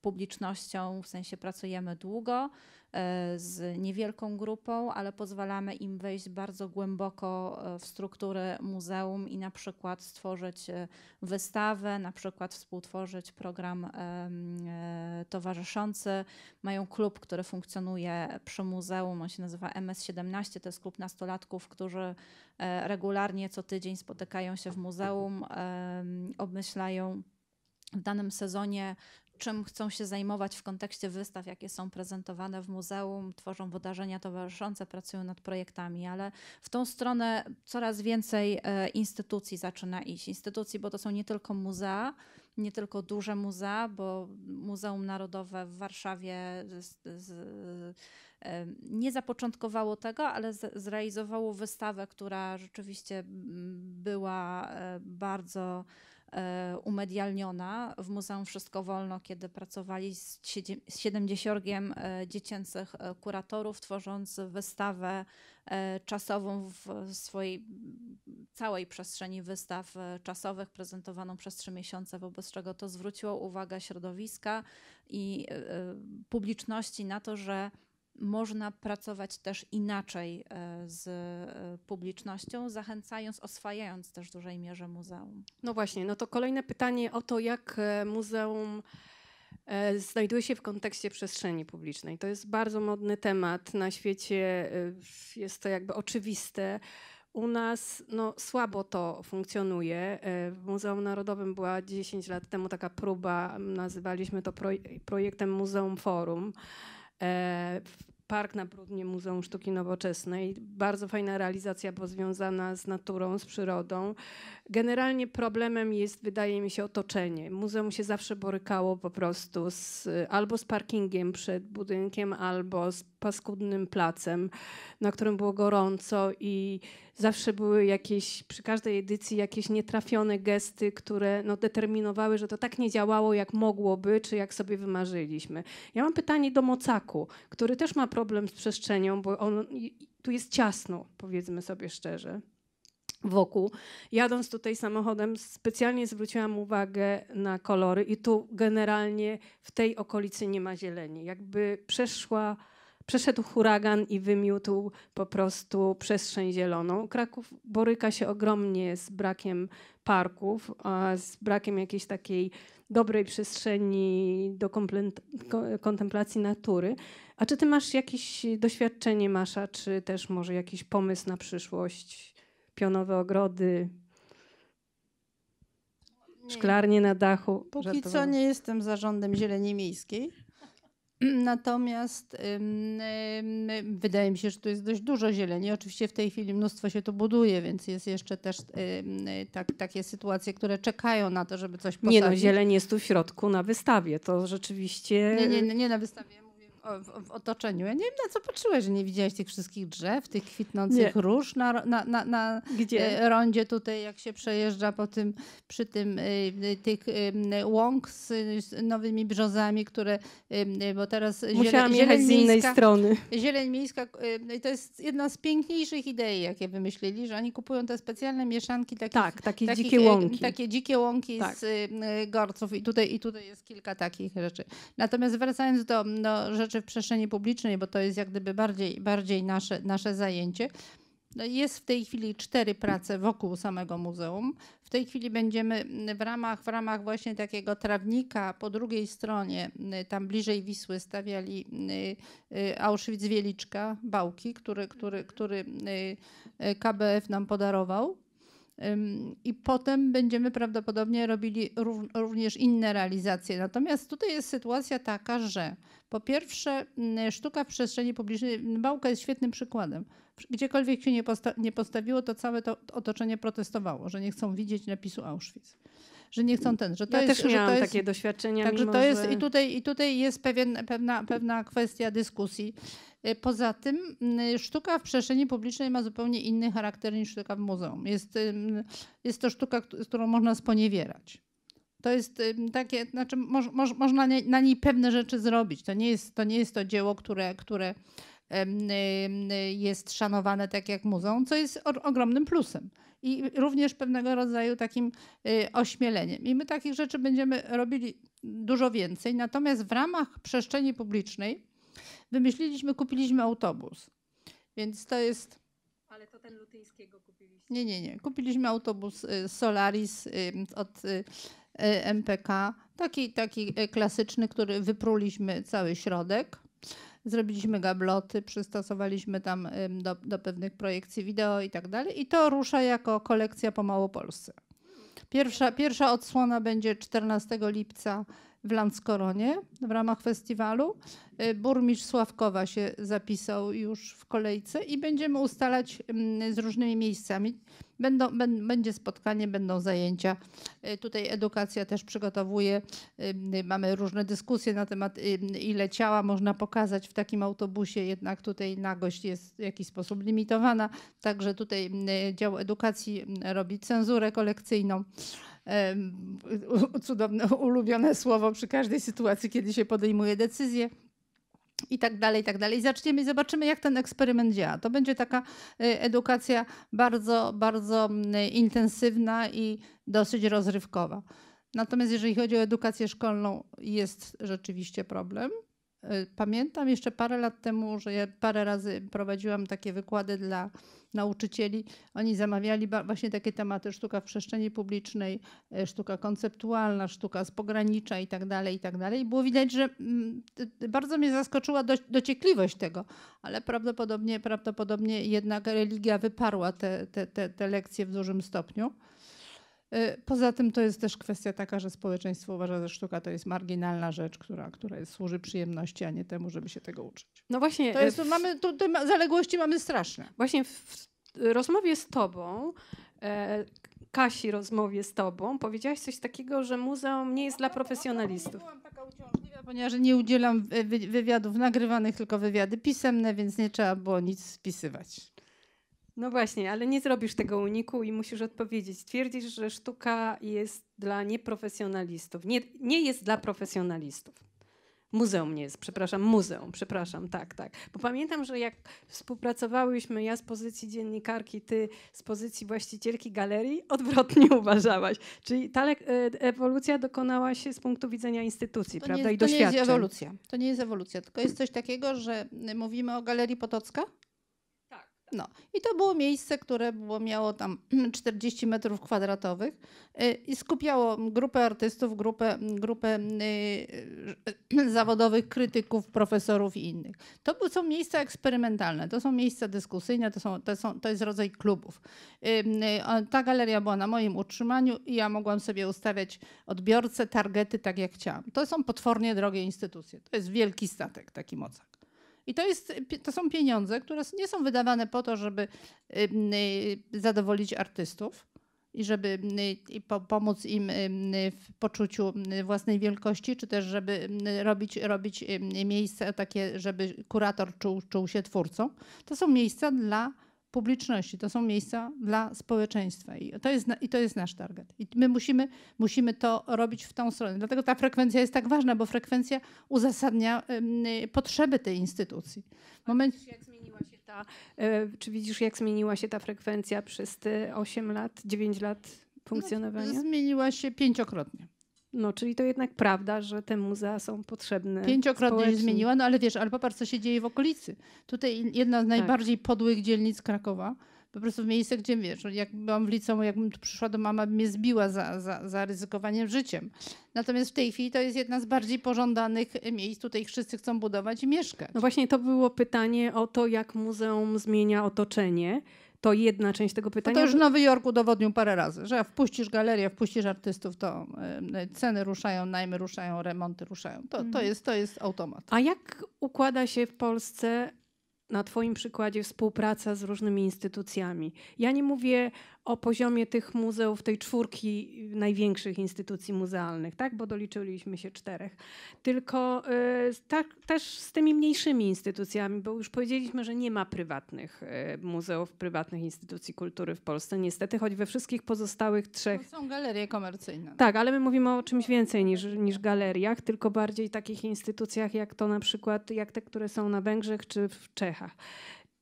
publicznością, w sensie pracujemy długo, E, z niewielką grupą, ale pozwalamy im wejść bardzo głęboko e, w strukturę muzeum i na przykład stworzyć e, wystawę, na przykład współtworzyć program towarzyszący. Mają klub, który funkcjonuje przy muzeum, on się nazywa MS17, to jest klub nastolatków, którzy regularnie co tydzień spotykają się w muzeum, obmyślają w danym sezonie czym chcą się zajmować w kontekście wystaw, jakie są prezentowane w muzeum, tworzą wydarzenia towarzyszące, pracują nad projektami, ale w tą stronę coraz więcej e, instytucji zaczyna iść. Instytucji, bo to są nie tylko muzea, nie tylko duże muzea, bo Muzeum Narodowe w Warszawie z, z, e, nie zapoczątkowało tego, ale z, zrealizowało wystawę, która rzeczywiście była e, bardzo E, umedialniona. W Muzeum Wszystko Wolno, kiedy pracowali z 70 e, dziecięcych e, kuratorów, tworząc wystawę czasową w swojej całej przestrzeni wystaw czasowych, prezentowaną przez trzy miesiące, wobec czego to zwróciło uwagę środowiska i publiczności na to, że można pracować też inaczej e, z e, publicznością, zachęcając, oswajając też w dużej mierze muzeum. No właśnie, no to kolejne pytanie o to, jak e, muzeum znajduje się w kontekście przestrzeni publicznej. To jest bardzo modny temat na świecie, jest to jakby oczywiste. U nas no, słabo to funkcjonuje. W Muzeum Narodowym była 10 lat temu taka próba, nazywaliśmy to projektem Muzeum Forum. E, park na Brudnie Muzeum Sztuki Nowoczesnej. Bardzo fajna realizacja, bo związana z naturą, z przyrodą. Generalnie problemem jest, wydaje mi się, otoczenie. Muzeum się zawsze borykało po prostu z, albo z parkingiem przed budynkiem, albo z paskudnym placem, na którym było gorąco i Zawsze były jakieś, przy każdej edycji jakieś nietrafione gesty, które no, determinowały, że to tak nie działało, jak mogłoby, czy jak sobie wymarzyliśmy. Ja mam pytanie do Mocaku, który też ma problem z przestrzenią, bo on, tu jest ciasno, powiedzmy sobie szczerze wokół. Jadąc tutaj samochodem, specjalnie zwróciłam uwagę na kolory i tu generalnie w tej okolicy nie ma zieleni. Jakby przeszła Przeszedł huragan i wymiótł po prostu przestrzeń zieloną. Kraków boryka się ogromnie z brakiem parków, z brakiem jakiejś takiej dobrej przestrzeni do kontemplacji natury. A czy ty masz jakieś doświadczenie, Masza, czy też może jakiś pomysł na przyszłość? Pionowe ogrody, szklarnie na dachu. Póki Żartowałem. co nie jestem zarządem zieleni miejskiej. Natomiast wydaje mi się, że tu jest dość dużo zieleni. Oczywiście w tej chwili mnóstwo się tu buduje, więc jest jeszcze też tak, takie sytuacje, które czekają na to, żeby coś posadzić. Nie no, zieleń jest tu w środku na wystawie. To rzeczywiście... Nie, nie, nie na wystawie w otoczeniu. Ja nie wiem, na co patrzyłeś, że nie widziałeś tych wszystkich drzew, tych kwitnących nie. róż na, na, na, na Gdzie? E, rondzie tutaj, jak się przejeżdża po tym, przy tym e, e, tych łąk z nowymi brzozami, które, bo teraz... Musiałam ziele, jechać z innej strony. Zieleń miejska, to jest jedna z piękniejszych idei, jakie wymyślili, że oni kupują te specjalne mieszanki takich, tak, takie takich, dzikie łąki. Takie dzikie łąki tak. z gorców i tutaj, i tutaj jest kilka takich rzeczy. Natomiast wracając do, do no, rzeczy czy w przestrzeni publicznej, bo to jest jak gdyby bardziej, bardziej nasze, nasze zajęcie. No jest w tej chwili cztery prace wokół samego muzeum. W tej chwili będziemy w ramach, w ramach właśnie takiego trawnika po drugiej stronie, tam bliżej Wisły, stawiali y, y, Auschwitz-Wieliczka, Bałki, który, który, który y, KBF nam podarował i potem będziemy prawdopodobnie robili również inne realizacje. Natomiast tutaj jest sytuacja taka, że po pierwsze, mm, sztuka w przestrzeni publicznej, Bałka jest świetnym przykładem. Gdziekolwiek się nie, postawiło, to całe to otoczenie protestowało, że nie chcą widzieć napisu Auschwitz że nie chcą ten, że to ja jest... też miałam jest, takie doświadczenia. Także to jest że... i, tutaj, i tutaj jest pewien, pewna, pewna kwestia dyskusji. E, poza tym sztuka w przestrzeni publicznej ma zupełnie inny charakter niż sztuka w muzeum. Jest, jest to sztuka, z którą można sponiewierać. To jest takie, znaczy moż, moż, można na niej pewne rzeczy zrobić. To nie jest to, nie jest to dzieło, które, które jest szanowane tak jak muzeum, co jest ogromnym plusem i również pewnego rodzaju takim y, ośmieleniem. I my takich rzeczy będziemy robili dużo więcej. Natomiast w ramach przestrzeni publicznej wymyśliliśmy, kupiliśmy autobus. Więc to jest ale to ten lutyńskiego kupiliśmy. Nie, nie, nie. Kupiliśmy autobus y, Solaris y, od MPK. Taki, taki klasyczny, który wypruliśmy cały środek zrobiliśmy gabloty, przystosowaliśmy tam do, do pewnych projekcji wideo i tak dalej. I to rusza jako kolekcja po Małopolsce. Pierwsza, pierwsza odsłona będzie 14 lipca w Landskoronie w ramach festiwalu. Y, burmistrz Sławkowa się zapisał już w kolejce i będziemy ustalać mm, z różnymi miejscami. Będą, będzie spotkanie, będą zajęcia. Y, tutaj edukacja też przygotowuje. Y, mamy różne dyskusje na temat, ile ciała można pokazać w takim autobusie, jednak tutaj nagość jest w jakiś sposób limitowana. Także tutaj dział edukacji robi cenzurę kolekcyjną cudowne, ulubione słowo przy każdej sytuacji, kiedy się podejmuje decyzję i tak dalej, i tak dalej. zaczniemy i zobaczymy, jak ten eksperyment działa. To będzie taka y, edukacja bardzo, bardzo intensywna i dosyć rozrywkowa. Natomiast jeżeli chodzi o edukację szkolną, jest rzeczywiście problem. E, pamiętam jeszcze parę lat temu, że ja parę razy prowadziłam takie wykłady dla nauczycieli. Oni zamawiali właśnie takie tematy: sztuka w przestrzeni publicznej, e, sztuka konceptualna, sztuka z pogranicza i tak dalej, i tak dalej. Było widać, że mm, bardzo mnie zaskoczyła do, dociekliwość tego, ale prawdopodobnie, prawdopodobnie jednak religia wyparła te, te, te, te lekcje w dużym stopniu. Y, poza tym to jest też kwestia taka, że społeczeństwo uważa, że sztuka to jest marginalna rzecz, która, która jest, służy przyjemności, a nie temu, żeby się tego uczyć. No właśnie. To y, jest, mamy, to, te zaległości mamy straszne. Właśnie w rozmowie z tobą, e, Kasi rozmowie z tobą, powiedziałaś coś takiego, że muzeum nie jest dla profesjonalistów. Byłam taka uciążliwa, ponieważ nie udzielam wywiadów nagrywanych, tylko wywiady pisemne, więc nie trzeba było nic spisywać. No właśnie, ale nie zrobisz tego uniku i musisz odpowiedzieć. Twierdzisz, że sztuka jest dla nieprofesjonalistów. Nie, nie jest dla profesjonalistów. Muzeum nie jest, przepraszam, muzeum, przepraszam, tak, tak. Bo pamiętam, że jak współpracowałyśmy, ja z pozycji dziennikarki, ty z pozycji właścicielki galerii, odwrotnie uważałaś. Czyli ta e, ewolucja dokonała się z punktu widzenia instytucji, to prawda, nie, i to doświadczeń. To nie jest ewolucja, to nie jest ewolucja, tylko jest coś takiego, że mówimy o Galerii Potocka, no i to było miejsce, które było, miało tam 40 metrów kwadratowych y, i skupiało grupę artystów, grupę, grupę y, y, zawodowych krytyków, profesorów i innych. To są miejsca eksperymentalne, to są miejsca dyskusyjne, to, są, to, są, to jest rodzaj klubów. ta galeria była na moim utrzymaniu i ja mogłam sobie ustawiać odbiorcę, targety tak jak chciałam. To są potwornie drogie instytucje. To jest wielki statek taki mocarz. I to, jest, to są pieniądze, które nie są wydawane po to, żeby y, zadowolić artystów i żeby y, pomóc im w poczuciu y, własnej wielkości, czy też żeby robić, robić miejsca takie, żeby kurator czuł, czuł się twórcą. To są miejsca dla publiczności, to są miejsca dla społeczeństwa i to jest, i to jest nasz target. I my musimy, musimy to robić w tą stronę. Dlatego ta frekwencja jest tak ważna, bo frekwencja uzasadnia y, potrzeby tej instytucji. Moment... Widzisz, jak zmieniła się ta, y, czy widzisz, jak zmieniła się ta frekwencja przez te 8 lat, 9 lat no, funkcjonowania? No, zmieniła się pięciokrotnie. No, czyli to jednak prawda, że te muzea są potrzebne. Pięciokrotnie się zmieniła, no ale wiesz, ale popatrz, co się dzieje w okolicy. Tutaj jedna z tak. najbardziej tak. podłych dzielnic Krakowa, po prostu w miejsce, gdzie wiesz, no, jak byłam w liceum, jakbym tu przyszła do mama, mnie zbiła za, za, za ryzykowaniem życiem. Natomiast w tej chwili to jest jedna z bardziej pożądanych miejsc, tutaj wszyscy chcą budować i mieszkać. No właśnie to było pytanie o to, jak muzeum zmienia otoczenie. To jedna część tego pytania. No to już Nowy Jorku dowodnił parę razy, że wpuścisz galerię, wpuścisz artystów, to e, ceny ruszają, najmy ruszają, remonty ruszają. To, to, mhm. jest, to jest automat. A jak układa się w Polsce na Twoim przykładzie współpraca z różnymi instytucjami. Ja nie mówię o poziomie tych muzeów, tej czwórki największych instytucji muzealnych, tak? bo doliczyliśmy się czterech. Tylko y, tak, też z tymi mniejszymi instytucjami, bo już powiedzieliśmy, że nie ma prywatnych y, muzeów, prywatnych instytucji kultury w Polsce, niestety, choć we wszystkich pozostałych trzech. To no, są galerie komercyjne. Tak, ale my mówimy o czymś więcej niż, niż galeriach, tylko bardziej takich instytucjach jak to na przykład, jak te, które są na Węgrzech czy w Czechach.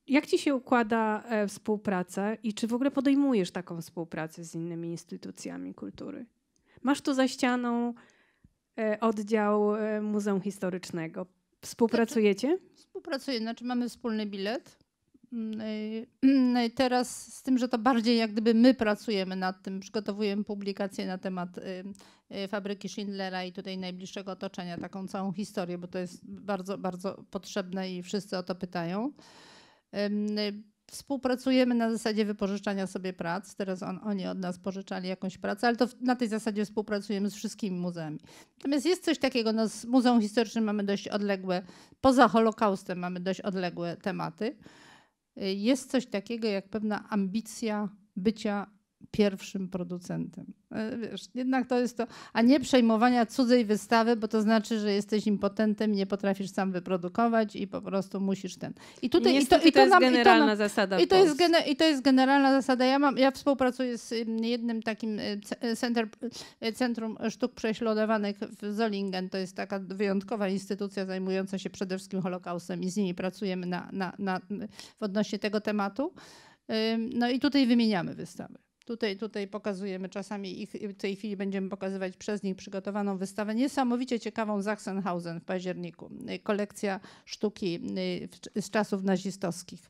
Jak ci się układa e, współpraca i czy w ogóle podejmujesz taką współpracę z innymi instytucjami kultury? Masz tu za ścianą e, oddział e, Muzeum Historycznego. Współpracujecie? Znaczy, współpracujemy, znaczy mamy wspólny bilet. Mm, no teraz z tym, że to bardziej jak gdyby my pracujemy nad tym, przygotowujemy publikację na temat y, y, fabryki Schindlera i tutaj najbliższego otoczenia, taką całą historię, bo to jest bardzo, bardzo potrzebne i wszyscy o to pytają. Y, współpracujemy na zasadzie wypożyczania sobie prac. Teraz on, oni od nas pożyczali jakąś pracę, ale to w, na tej zasadzie współpracujemy z wszystkimi muzeami. Natomiast jest coś takiego, no z Muzeum Historycznym mamy dość odległe, poza Holokaustem mamy dość odległe tematy. Y, jest coś takiego jak pewna ambicja bycia pierwszym producentem. E, wiesz, jednak to jest to, a nie przejmowania cudzej wystawy, bo to znaczy, że jesteś impotentem, nie potrafisz sam wyprodukować i po prostu musisz ten. I tutaj i to, i to, jest nam, generalna i to nam, zasada. I to, jest I to jest generalna zasada. Ja mam, ja współpracuję z jednym takim e, e, center, Centrum Sztuk Prześladowanych w Zollingen. To jest taka wyjątkowa instytucja zajmująca się przede wszystkim Holokaustem i z nimi pracujemy na, na, na, w odnośnie tego tematu. No i tutaj wymieniamy wystawy. Tutaj, tutaj pokazujemy czasami ich, w tej chwili będziemy pokazywać przez nich przygotowaną wystawę niesamowicie ciekawą Sachsenhausen w październiku. Kolekcja sztuki y, z czasów nazistowskich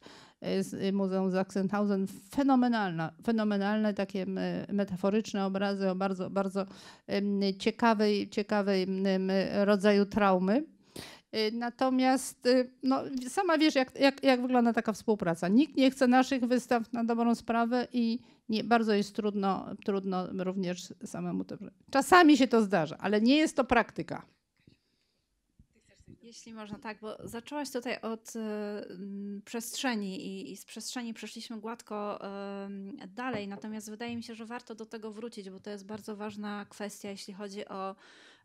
y, z Muzeum Sachsenhausen. Fenomenalna, fenomenalne takie metaforyczne obrazy o bardzo, bardzo y, ciekawej, ciekawej rodzaju traumy. Y, natomiast y, no, sama wiesz, jak, jak, jak wygląda taka współpraca. Nikt nie chce naszych wystaw na dobrą sprawę i nie, bardzo jest trudno, trudno również samemu to. Czasami się to zdarza, ale nie jest to praktyka. Jeśli można, tak, bo zaczęłaś tutaj od y, przestrzeni i, i, z przestrzeni przeszliśmy gładko y, dalej, natomiast wydaje mi się, że warto do tego wrócić, bo to jest bardzo ważna kwestia, jeśli chodzi o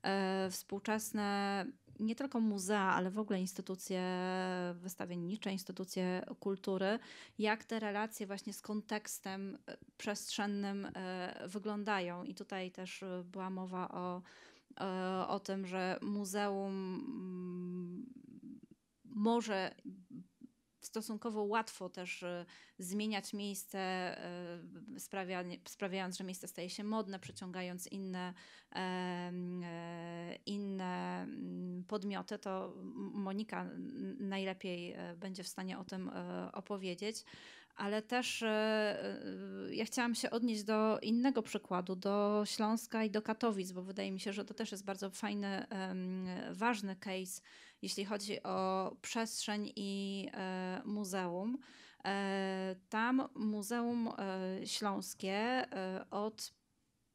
E, współczesne nie tylko muzea, ale w ogóle instytucje wystawiennicze, instytucje kultury, jak te relacje właśnie z kontekstem e, przestrzennym e, wyglądają. I tutaj też była mowa o, o tym, że muzeum mm, może stosunkowo łatwo też y, zmieniać miejsce, y, sprawiając, że miejsce staje się modne, przyciągając inne, e, inne mm, podmioty, to Monika najlepiej e, będzie w stanie o tym e, opowiedzieć. Ale też ja chciałam się odnieść do innego przykładu, do Śląska i do Katowic, bo wydaje mi się, że to też jest bardzo fajny, ważny case jeśli chodzi o przestrzeń i e, muzeum. E, tam Muzeum e, Śląskie od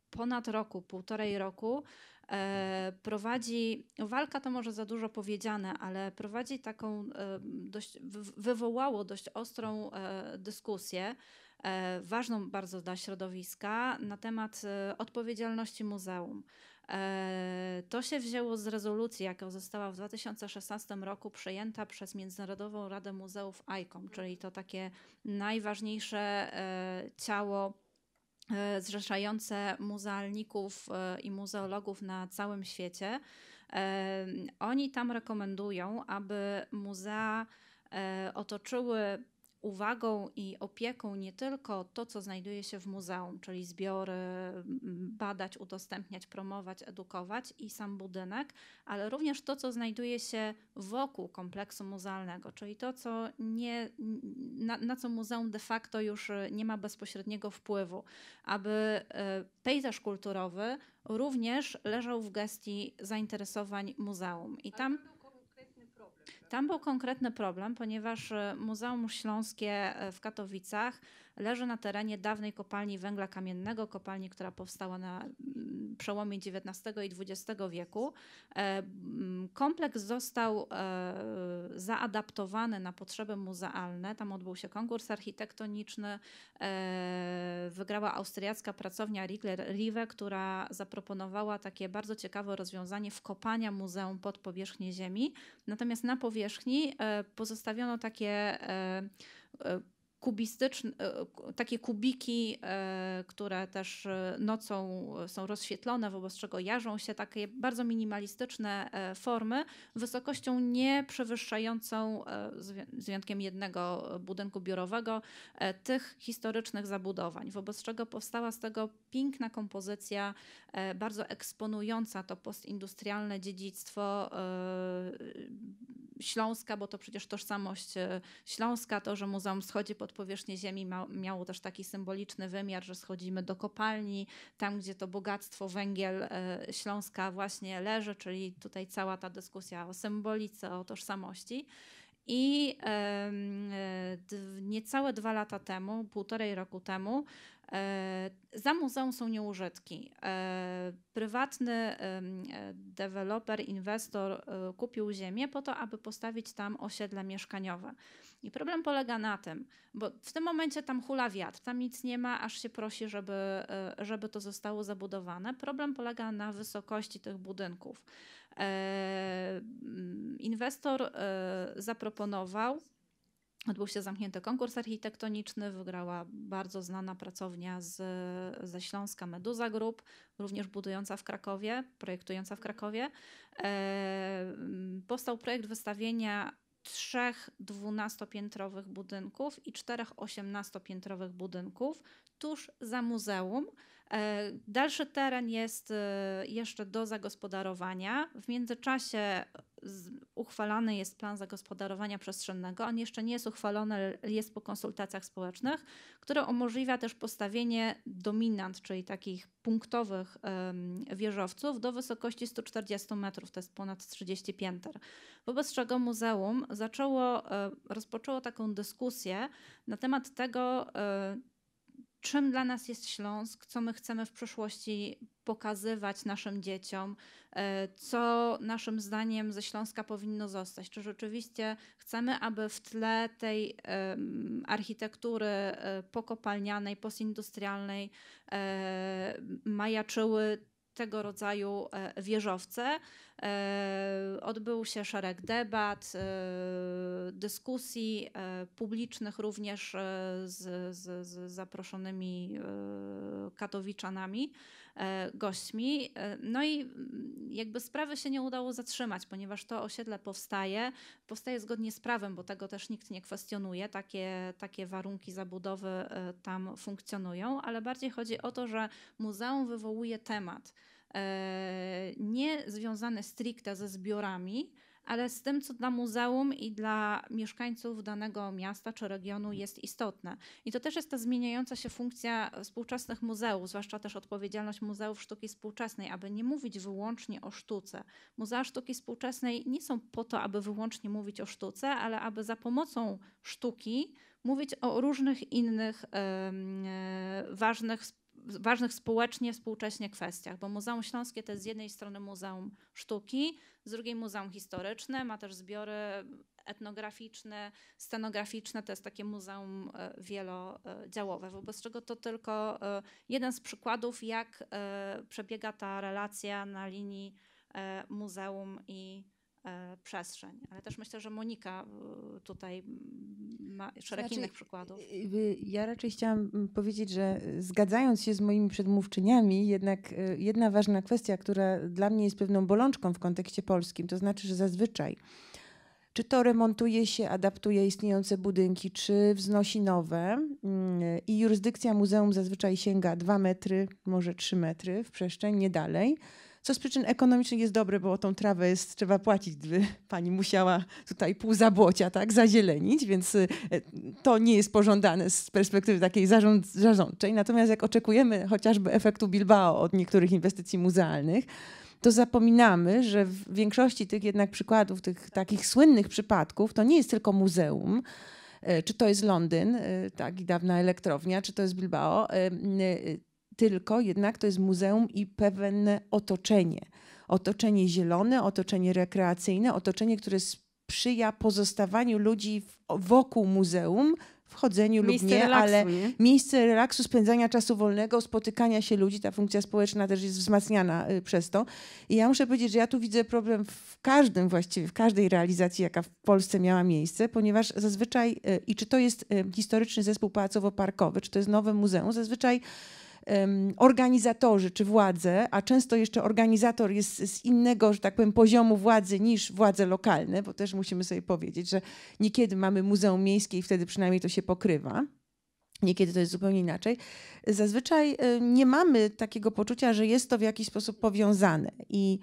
ponad roku, półtorej roku prowadzi, walka to może za dużo powiedziane, ale prowadzi taką dość, wywołało dość ostrą dyskusję, ważną bardzo dla środowiska, na temat odpowiedzialności muzeum. E, to się wzięło z rezolucji, jaka została w 2016 roku przyjęta przez Międzynarodową Radę Muzeów ICOM, czyli to takie najważniejsze e, ciało e, zrzeszające muzealników i muzeologów na całym świecie. Oni tam rekomendują, aby muzea otoczyły uwagą i opieką nie tylko to, co znajduje się w muzeum, czyli zbiory, mm, badać, udostępniać, promować, edukować i sam budynek, ale również to, co znajduje się wokół kompleksu muzealnego, czyli to, co nie, na, na co muzeum de facto już y, nie ma bezpośredniego wpływu, aby y, pejzaż kulturowy również leżał w gestii zainteresowań muzeum. I tam tam był konkretny problem, ponieważ e, Muzeum Śląskie e, w Katowicach leży na terenie dawnej kopalni węgla kamiennego, kopalni, która powstała na mm, przełomie XIX i XX wieku. E, mm, kompleks został e, zaadaptowany na potrzeby muzealne. Tam odbył się konkurs architektoniczny. E, wygrała austriacka pracownia Riegler Rive, która zaproponowała takie bardzo ciekawe rozwiązanie wkopania muzeum pod powierzchnię ziemi. Natomiast na powierzchni pozostawiono takie kubistyczne, takie kubiki, e, które też e, nocą są rozświetlone, wobec czego jarzą się takie bardzo minimalistyczne e, formy, wysokością nie przewyższającą, z wyjątkiem jednego budynku biurowego, tych historycznych zabudowań, wobec czego powstała z tego piękna kompozycja, bardzo eksponująca to postindustrialne dziedzictwo Śląska, bo to przecież tożsamość Śląska, to, że Muzeum Wschodzi pod od powierzchni Ziemi ma, miało też taki symboliczny wymiar, że schodzimy do kopalni, tam gdzie to bogactwo węgiel e, Śląska właśnie leży, czyli tutaj cała ta dyskusja o symbolice, o tożsamości. I e, niecałe dwa lata temu, półtorej roku temu, e, za muzeum są nieużytki. Prywatny deweloper, inwestor kupił ziemię po to, aby postawić tam osiedle mieszkaniowe. I problem polega na tym, bo w tym momencie tam hula wiatr, tam nic nie ma, aż się prosi, żeby, e, żeby to zostało zabudowane. Problem polega na wysokości tych budynków. E, mm, inwestor e, zaproponował, Odbył się zamknięty konkurs architektoniczny, wygrała bardzo znana pracownia z, ze Śląska Meduza Group, również budująca w Krakowie, projektująca w Krakowie. Mm, powstał projekt wystawienia trzech dwunastopiętrowych budynków i czterech osiemnastopiętrowych budynków tuż za muzeum, E, dalszy teren jest e, jeszcze do zagospodarowania. W międzyczasie uchwalany jest plan zagospodarowania przestrzennego. On jeszcze nie jest uchwalony, jest po konsultacjach społecznych, które umożliwia też postawienie dominant, czyli takich punktowych wieżowców do wysokości 140 metrów, to jest ponad 30 pięter. Wobec czego muzeum zaczęło, e, rozpoczęło taką dyskusję na temat tego, czym dla nas jest Śląsk, co my chcemy w przyszłości pokazywać naszym dzieciom, e, co naszym zdaniem ze Śląska powinno zostać. Czy rzeczywiście chcemy, aby w tle tej architektury e, pokopalnianej, postindustrialnej e, majaczyły tego rodzaju e, wieżowce. E, odbył się szereg debat, e, dyskusji publicznych również z, z, z zaproszonymi katowiczanami. E, gośćmi. E, no i mm, jakby sprawy się nie udało zatrzymać, ponieważ to osiedle powstaje, powstaje zgodnie z prawem, bo tego też nikt nie kwestionuje. Takie, takie warunki zabudowy e, tam funkcjonują, ale bardziej chodzi o to, że muzeum wywołuje temat nie związany stricte ze zbiorami, ale z tym, co dla muzeum i dla mieszkańców danego miasta czy regionu jest istotne. I to też jest ta zmieniająca się funkcja współczesnych muzeów, zwłaszcza też odpowiedzialność muzeów sztuki współczesnej, aby nie mówić wyłącznie o sztuce. Muzea sztuki współczesnej nie są po to, aby wyłącznie mówić o sztuce, ale aby za pomocą sztuki mówić o różnych innych yy, ważnych ważnych społecznie, współcześnie kwestiach, bo Muzeum Śląskie to jest z jednej strony Muzeum Sztuki, z drugiej Muzeum Historyczne, ma też zbiory etnograficzne, scenograficzne, to jest takie muzeum e, wielodziałowe, wobec czego to tylko e, jeden z przykładów, jak e, przebiega ta relacja na linii muzeum i E, przestrzeń. Ale też myślę, że Monika e, tutaj ma szereg znaczy, innych przykładów. E, ja raczej chciałam mm, powiedzieć, że zgadzając się z moimi przedmówczyniami, jednak jedna ważna kwestia, która dla mnie jest pewną bolączką w kontekście polskim, to znaczy, że zazwyczaj czy to remontuje się, adaptuje istniejące budynki, czy wznosi nowe. Mm, I jurysdykcja muzeum zazwyczaj sięga 2 metry, może 3 metry w przestrzeń, nie dalej co z przyczyn ekonomicznych jest dobre, bo tą trawę jest, trzeba płacić, gdyby pani musiała tutaj pół zabłocia tak, zazielenić, więc y, to nie jest pożądane z perspektywy takiej zarząd, zarządczej. Natomiast jak oczekujemy chociażby efektu Bilbao od niektórych inwestycji muzealnych, to zapominamy, że w większości tych jednak przykładów, tych takich słynnych przypadków, to nie jest tylko muzeum, y, czy to jest Londyn, y, tak, i dawna elektrownia, czy to jest Bilbao tylko jednak to jest muzeum i pewne otoczenie. Otoczenie zielone, otoczenie rekreacyjne, otoczenie, które sprzyja pozostawaniu ludzi wokół muzeum, wchodzeniu miejsce lub nie, relaksu, ale nie? miejsce relaksu, spędzania czasu wolnego, spotykania się ludzi, ta funkcja społeczna też jest wzmacniana y, przez to. I ja muszę powiedzieć, że ja tu widzę problem w każdym właściwie, w każdej realizacji, jaka w Polsce miała miejsce, ponieważ zazwyczaj, y, i czy to jest y, historyczny zespół pałacowo-parkowy, czy to jest nowe muzeum, zazwyczaj organizatorzy czy władze, a często jeszcze organizator jest z innego, że tak powiem, poziomu władzy niż władze lokalne, bo też musimy sobie powiedzieć, że niekiedy mamy muzeum miejskie i wtedy przynajmniej to się pokrywa. Niekiedy to jest zupełnie inaczej. Zazwyczaj nie mamy takiego poczucia, że jest to w jakiś sposób powiązane. I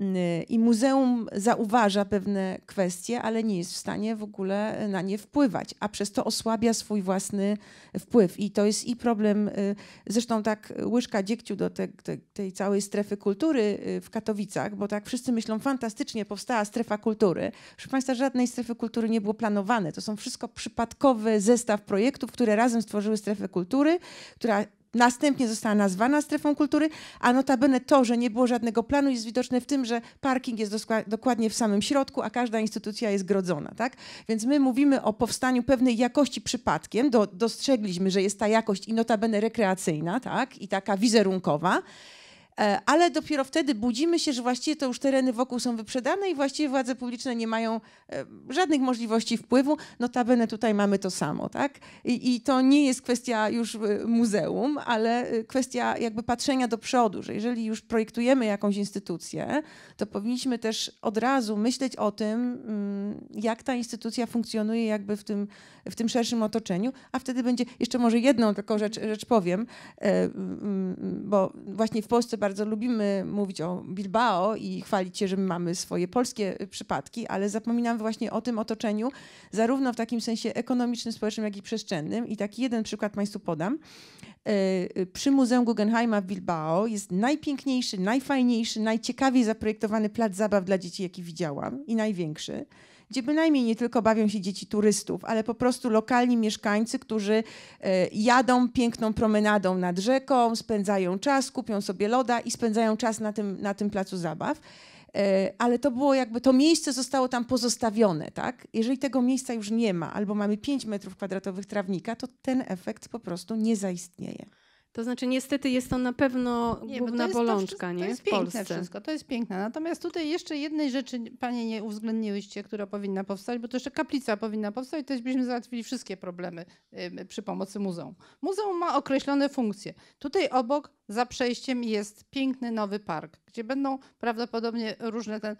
Y, i muzeum zauważa pewne kwestie, ale nie jest w stanie w ogóle na nie wpływać, a przez to osłabia swój własny wpływ. I to jest i problem, y, zresztą tak łyżka dziegciu do te, te, tej całej strefy kultury y, w Katowicach, bo tak wszyscy myślą, fantastycznie powstała strefa kultury. Proszę Państwa, żadnej strefy kultury nie było planowane. To są wszystko przypadkowy zestaw projektów, które razem stworzyły strefę kultury, która Następnie została nazwana strefą kultury, a notabene to, że nie było żadnego planu jest widoczne w tym, że parking jest dokładnie w samym środku, a każda instytucja jest grodzona. Tak? Więc my mówimy o powstaniu pewnej jakości przypadkiem, Do, dostrzegliśmy, że jest ta jakość i notabene rekreacyjna tak? i taka wizerunkowa, E, ale dopiero wtedy budzimy się, że właściwie to już tereny wokół są wyprzedane i właściwie władze publiczne nie mają e, żadnych możliwości wpływu. Notabene tutaj mamy to samo, tak? I, i to nie jest kwestia już e, muzeum, ale kwestia jakby patrzenia do przodu, że jeżeli już projektujemy jakąś instytucję, to powinniśmy też od razu myśleć o tym, mm, jak ta instytucja funkcjonuje jakby w tym, w tym szerszym otoczeniu, a wtedy będzie, jeszcze może jedną tylko rzecz, rzecz powiem, mm, mm, bo właśnie w Polsce bardzo lubimy mówić o Bilbao i chwalić się, że my mamy swoje polskie y, przypadki, ale zapominamy właśnie o tym otoczeniu, zarówno w takim sensie ekonomicznym, społecznym, jak i przestrzennym. I taki jeden przykład Państwu podam. E, y, przy Muzeum Guggenheima w Bilbao jest najpiękniejszy, najfajniejszy, najciekawiej zaprojektowany plac zabaw dla dzieci, jaki widziałam i największy gdzie bynajmniej nie tylko bawią się dzieci turystów, ale po prostu lokalni mieszkańcy, którzy e, jadą piękną promenadą nad rzeką, spędzają czas, kupią sobie loda i spędzają czas na tym, na tym placu zabaw e, ale to było jakby, to miejsce zostało tam pozostawione, tak? Jeżeli tego miejsca już nie ma, albo mamy 5 metrów kwadratowych trawnika, to ten efekt po prostu nie zaistnieje. To znaczy, niestety jest to na pewno nie, główna bolączka, nie? To jest, to nie? jest piękne wszystko, to jest piękne. Natomiast tutaj jeszcze jednej rzeczy Panie nie uwzględniłyście, która powinna powstać, bo to jeszcze kaplica powinna powstać, to byśmy załatwili wszystkie problemy y, przy pomocy muzeum. Muzeum ma określone funkcje. Tutaj obok za przejściem jest piękny nowy park, gdzie będą prawdopodobnie różne ten.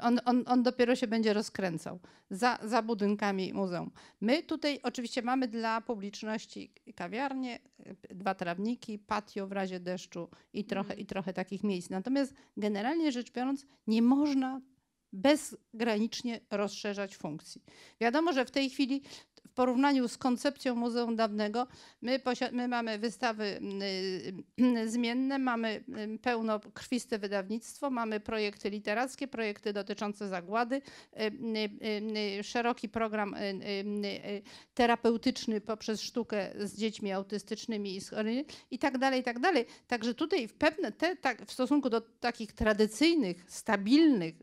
On, on, on dopiero się będzie rozkręcał za, za budynkami muzeum. My tutaj oczywiście mamy dla publiczności kawiarnie, dwa trawniki, patio w razie deszczu i trochę, mm. i trochę takich miejsc. Natomiast generalnie rzecz biorąc, nie można bezgranicznie rozszerzać funkcji. Wiadomo, że w tej chwili w porównaniu z koncepcją Muzeum Dawnego, my, my mamy wystawy mm, y, zmienne, mamy mm, pełnokrwiste wydawnictwo, mamy projekty literackie, projekty dotyczące zagłady, y, y, szeroki program terapeutyczny poprzez sztukę z dziećmi autystycznymi i, i tak dalej, i tak dalej. Także tutaj w pewne te, tak, w stosunku do takich tradycyjnych, stabilnych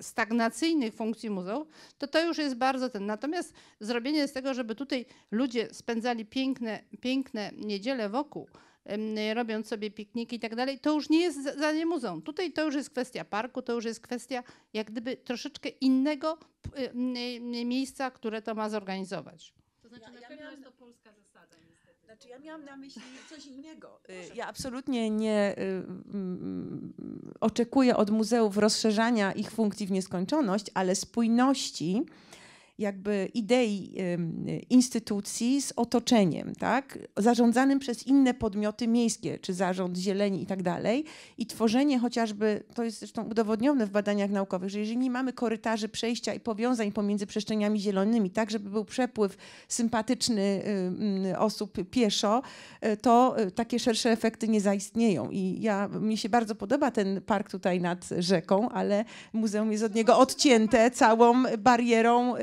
stagnacyjnych funkcji muzeów, to to już jest bardzo ten. Natomiast zrobienie z tego, żeby tutaj ludzie spędzali piękne, piękne niedziele wokół, robiąc sobie pikniki i tak dalej, to już nie jest zadanie muzeum. Tutaj to już jest kwestia parku, to już jest kwestia jak gdyby troszeczkę innego miejsca, które to ma zorganizować. To znaczy ja, na pewno ja miałam... jest to polska zasada. Znaczy ja miałam na myśli coś innego. Y, ja absolutnie nie y, oczekuję od muzeów rozszerzania ich funkcji w nieskończoność, ale spójności jakby idei instytucji z otoczeniem, tak? zarządzanym przez inne podmioty miejskie, czy zarząd zieleni i tak dalej. I tworzenie chociażby, to jest zresztą udowodnione w badaniach naukowych, że jeżeli nie mamy korytarzy przejścia i powiązań pomiędzy przestrzeniami zielonymi, tak żeby był przepływ sympatyczny osób pieszo, e, to e, takie szersze efekty nie zaistnieją. I ja, mi się bardzo podoba ten park tutaj nad rzeką, ale muzeum jest od niego odcięte całą barierą e,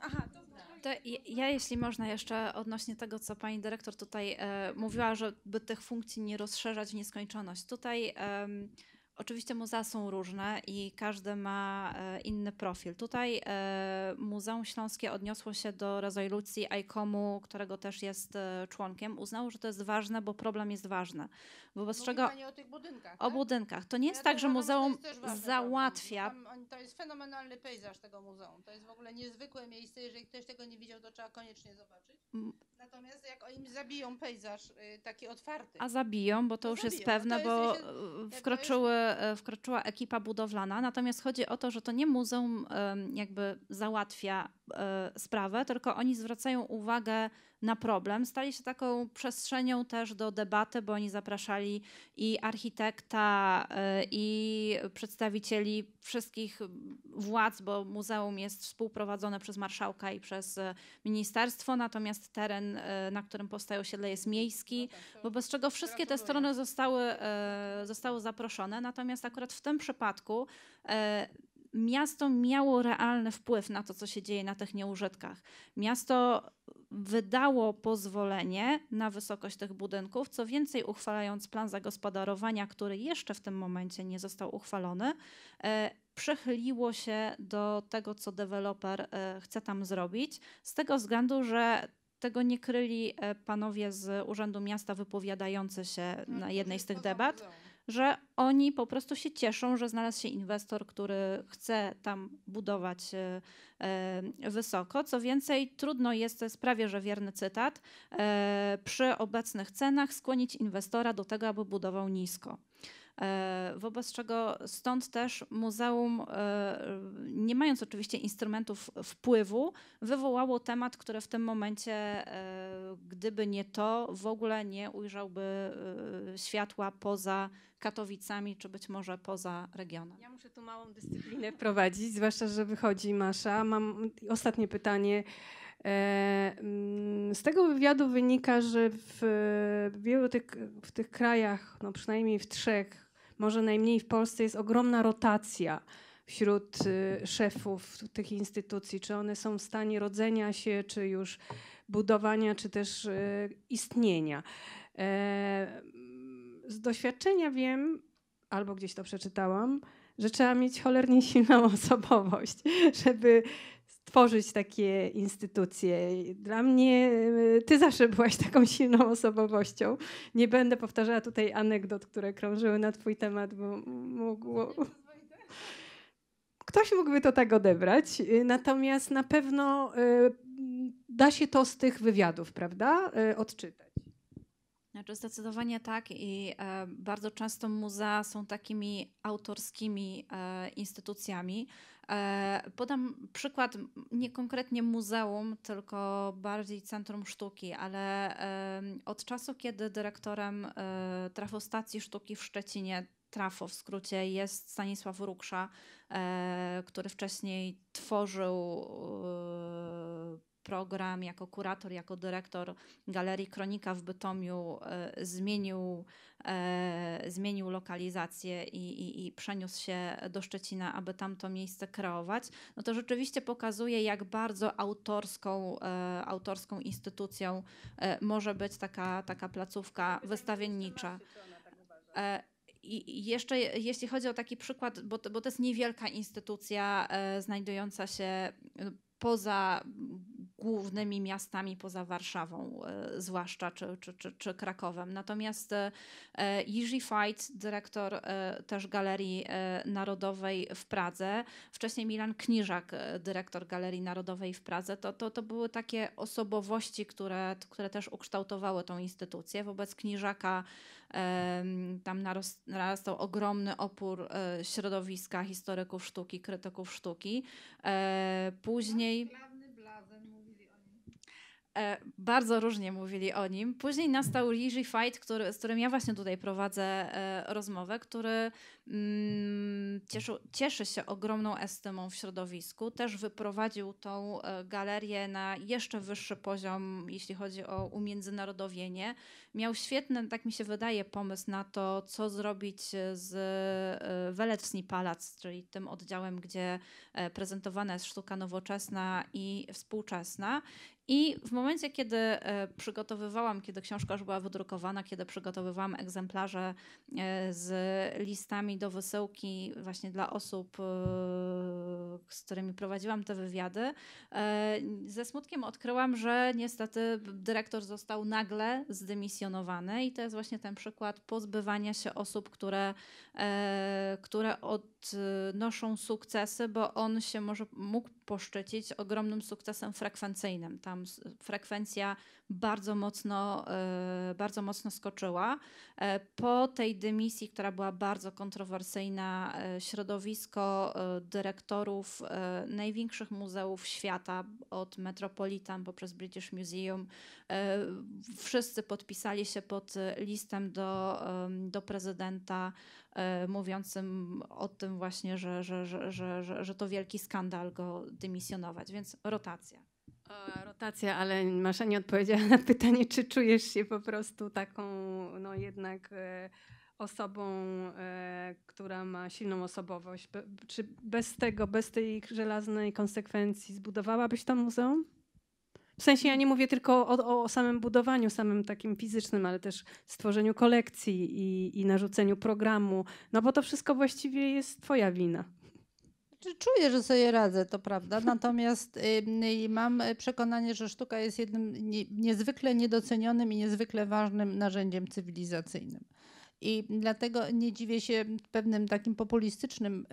Aha, to tak. To ja- jeśli można, jeszcze odnośnie tego, co pani dyrektor tutaj e, mówiła, żeby tych funkcji nie rozszerzać w nieskończoność. Tutaj Oczywiście muzea są różne i każdy ma e, inny profil. Tutaj e, Muzeum Śląskie odniosło się do rezolucji ICOM-u, którego też jest e, członkiem. Uznało, że to jest ważne, bo problem jest ważny. Wobec Mówi czego. Pani o tych budynkach. O tak? budynkach. To nie jest ja tak, że muzeum załatwia. to jest fenomenalny pejzaż tego muzeum. To jest w ogóle niezwykłe miejsce. Jeżeli ktoś tego nie widział, to trzeba koniecznie zobaczyć. Natomiast jak oni zabiją pejzaż y, taki otwarty. A zabiją, bo to, no no to już zabiją. jest pewne, no jest, bo wkroczyły E, wkroczyła ekipa budowlana, natomiast chodzi o to, że to nie muzeum jakby załatwia e, sprawę, tylko oni zwracają uwagę na problem, stali się taką przestrzenią też do debaty, bo oni zapraszali i architekta, e, i przedstawicieli wszystkich władz, bo muzeum jest współprowadzone przez marszałka i przez e, ministerstwo, natomiast teren, e, na którym powstają osiedle jest miejski, wobec no tak, czego wszystkie te strony zostały, zostały zaproszone, natomiast akurat w tym przypadku miasto miało realny wpływ na to, co się dzieje na tych nieużytkach. Miasto wydało pozwolenie na wysokość tych budynków, co więcej, uchwalając plan zagospodarowania, który jeszcze w tym momencie nie został uchwalony, e, przychyliło się do tego, co deweloper e, chce tam zrobić, z tego względu, że tego nie kryli e, panowie z Urzędu Miasta wypowiadający się no, na jednej z tych debat że oni po prostu się cieszą, że znalazł się inwestor, który chce tam budować e, e, wysoko. Co więcej, trudno jest, to jest prawie że wierny cytat, e, przy obecnych cenach skłonić inwestora do tego, aby budował nisko. E, wobec czego stąd też muzeum, e, nie mając oczywiście instrumentów wpływu, wywołało temat, który w tym momencie, e, gdyby nie to, w ogóle nie ujrzałby światła poza Katowicami, czy być może poza regionem. Ja muszę tu małą dyscyplinę prowadzić, zwłaszcza, że wychodzi Masza. Mam ostatnie pytanie. Mm, z tego wywiadu wynika, że w wielu tych, w tych krajach, no przynajmniej w trzech, może najmniej w Polsce, jest ogromna rotacja wśród y, szefów tych instytucji, czy one są w stanie rodzenia się, czy już budowania, czy też y, istnienia. E, z doświadczenia wiem, albo gdzieś to przeczytałam, że trzeba mieć cholernie silną osobowość, żeby tworzyć takie instytucje. Dla mnie, e, ty zawsze byłaś taką silną osobowością. Nie będę powtarzała tutaj anegdot, które krążyły na twój temat, bo mogło... Ktoś mógłby to tak odebrać, y, natomiast na pewno y, da się to z tych wywiadów, prawda, y, odczytać. Znaczy zdecydowanie tak i e, bardzo często muzea są takimi autorskimi e, instytucjami. E, podam przykład nie konkretnie muzeum, tylko bardziej centrum sztuki, ale e, od czasu, kiedy dyrektorem e, trafostacji sztuki w Szczecinie Trafo w skrócie jest Stanisław Ruksza, e, który wcześniej tworzył program jako kurator, jako dyrektor Galerii Kronika w Bytomiu e, zmienił, e, zmienił lokalizację i, i, i przeniósł się do Szczecina, aby tamto miejsce kreować, no to rzeczywiście pokazuje, jak bardzo autorską, e, autorską instytucją może być taka, taka placówka wystawiennicza. Tak I jeszcze jeśli chodzi o taki przykład, bo to, bo to jest niewielka instytucja znajdująca się no, poza głównymi miastami poza Warszawą, e, zwłaszcza czy, czy, czy, czy Krakowem. Natomiast e, e, Jerzy Fajt, dyrektor też Galerii Narodowej w Pradze, wcześniej Milan Kniżak, dyrektor Galerii Narodowej w Pradze, to, to, to były takie osobowości, które, które też ukształtowały tą instytucję. Wobec Kniżaka tam narastał ogromny opór środowiska historyków sztuki, krytyków sztuki. Później. E, bardzo różnie mówili o nim. Później nastał Lizzy Fight, który, z którym ja właśnie tutaj prowadzę e, rozmowę, który mm, cieszy, cieszy się ogromną estymą w środowisku. Też wyprowadził tą e, galerię na jeszcze wyższy poziom, jeśli chodzi o umiędzynarodowienie. Miał świetny, tak mi się wydaje, pomysł na to, co zrobić z Weletwsni Palac, czyli tym oddziałem, gdzie prezentowana jest sztuka nowoczesna i współczesna. I w momencie, kiedy e, przygotowywałam, kiedy książka już była wydrukowana, kiedy przygotowywałam egzemplarze e, z listami do wysyłki właśnie dla osób, e, z którymi prowadziłam te wywiady, ze smutkiem odkryłam, że niestety dyrektor został nagle zdymisjonowany i to jest właśnie ten przykład pozbywania się osób, które, które odnoszą sukcesy, bo on się może mógł poszczycić ogromnym sukcesem frekwencyjnym. Tam frekwencja bardzo mocno, e, bardzo mocno skoczyła. E, po tej dymisji, która była bardzo kontrowersyjna, e, środowisko dyrektorów największych muzeów świata, od Metropolitan poprzez British Museum, wszyscy podpisali się pod listem do, do prezydenta E, mówiącym o tym właśnie, że, że, że, że, że to wielki skandal go dymisjonować, więc rotacja. O, rotacja, ale Masza nie odpowiedziała na pytanie, czy czujesz się po prostu taką, no jednak e, osobą, e, która ma silną osobowość. czy bez tego, bez tej żelaznej konsekwencji zbudowałabyś to muzeum? W sensie ja nie mówię tylko o, o samym budowaniu, samym takim fizycznym, ale też stworzeniu kolekcji i, i narzuceniu programu, no bo to wszystko właściwie jest twoja wina znaczy, czuję, że sobie radzę, to prawda. Natomiast y, y, mam przekonanie, że sztuka jest jednym nie, niezwykle niedocenionym i niezwykle ważnym narzędziem cywilizacyjnym. I dlatego nie dziwię się pewnym takim populistycznym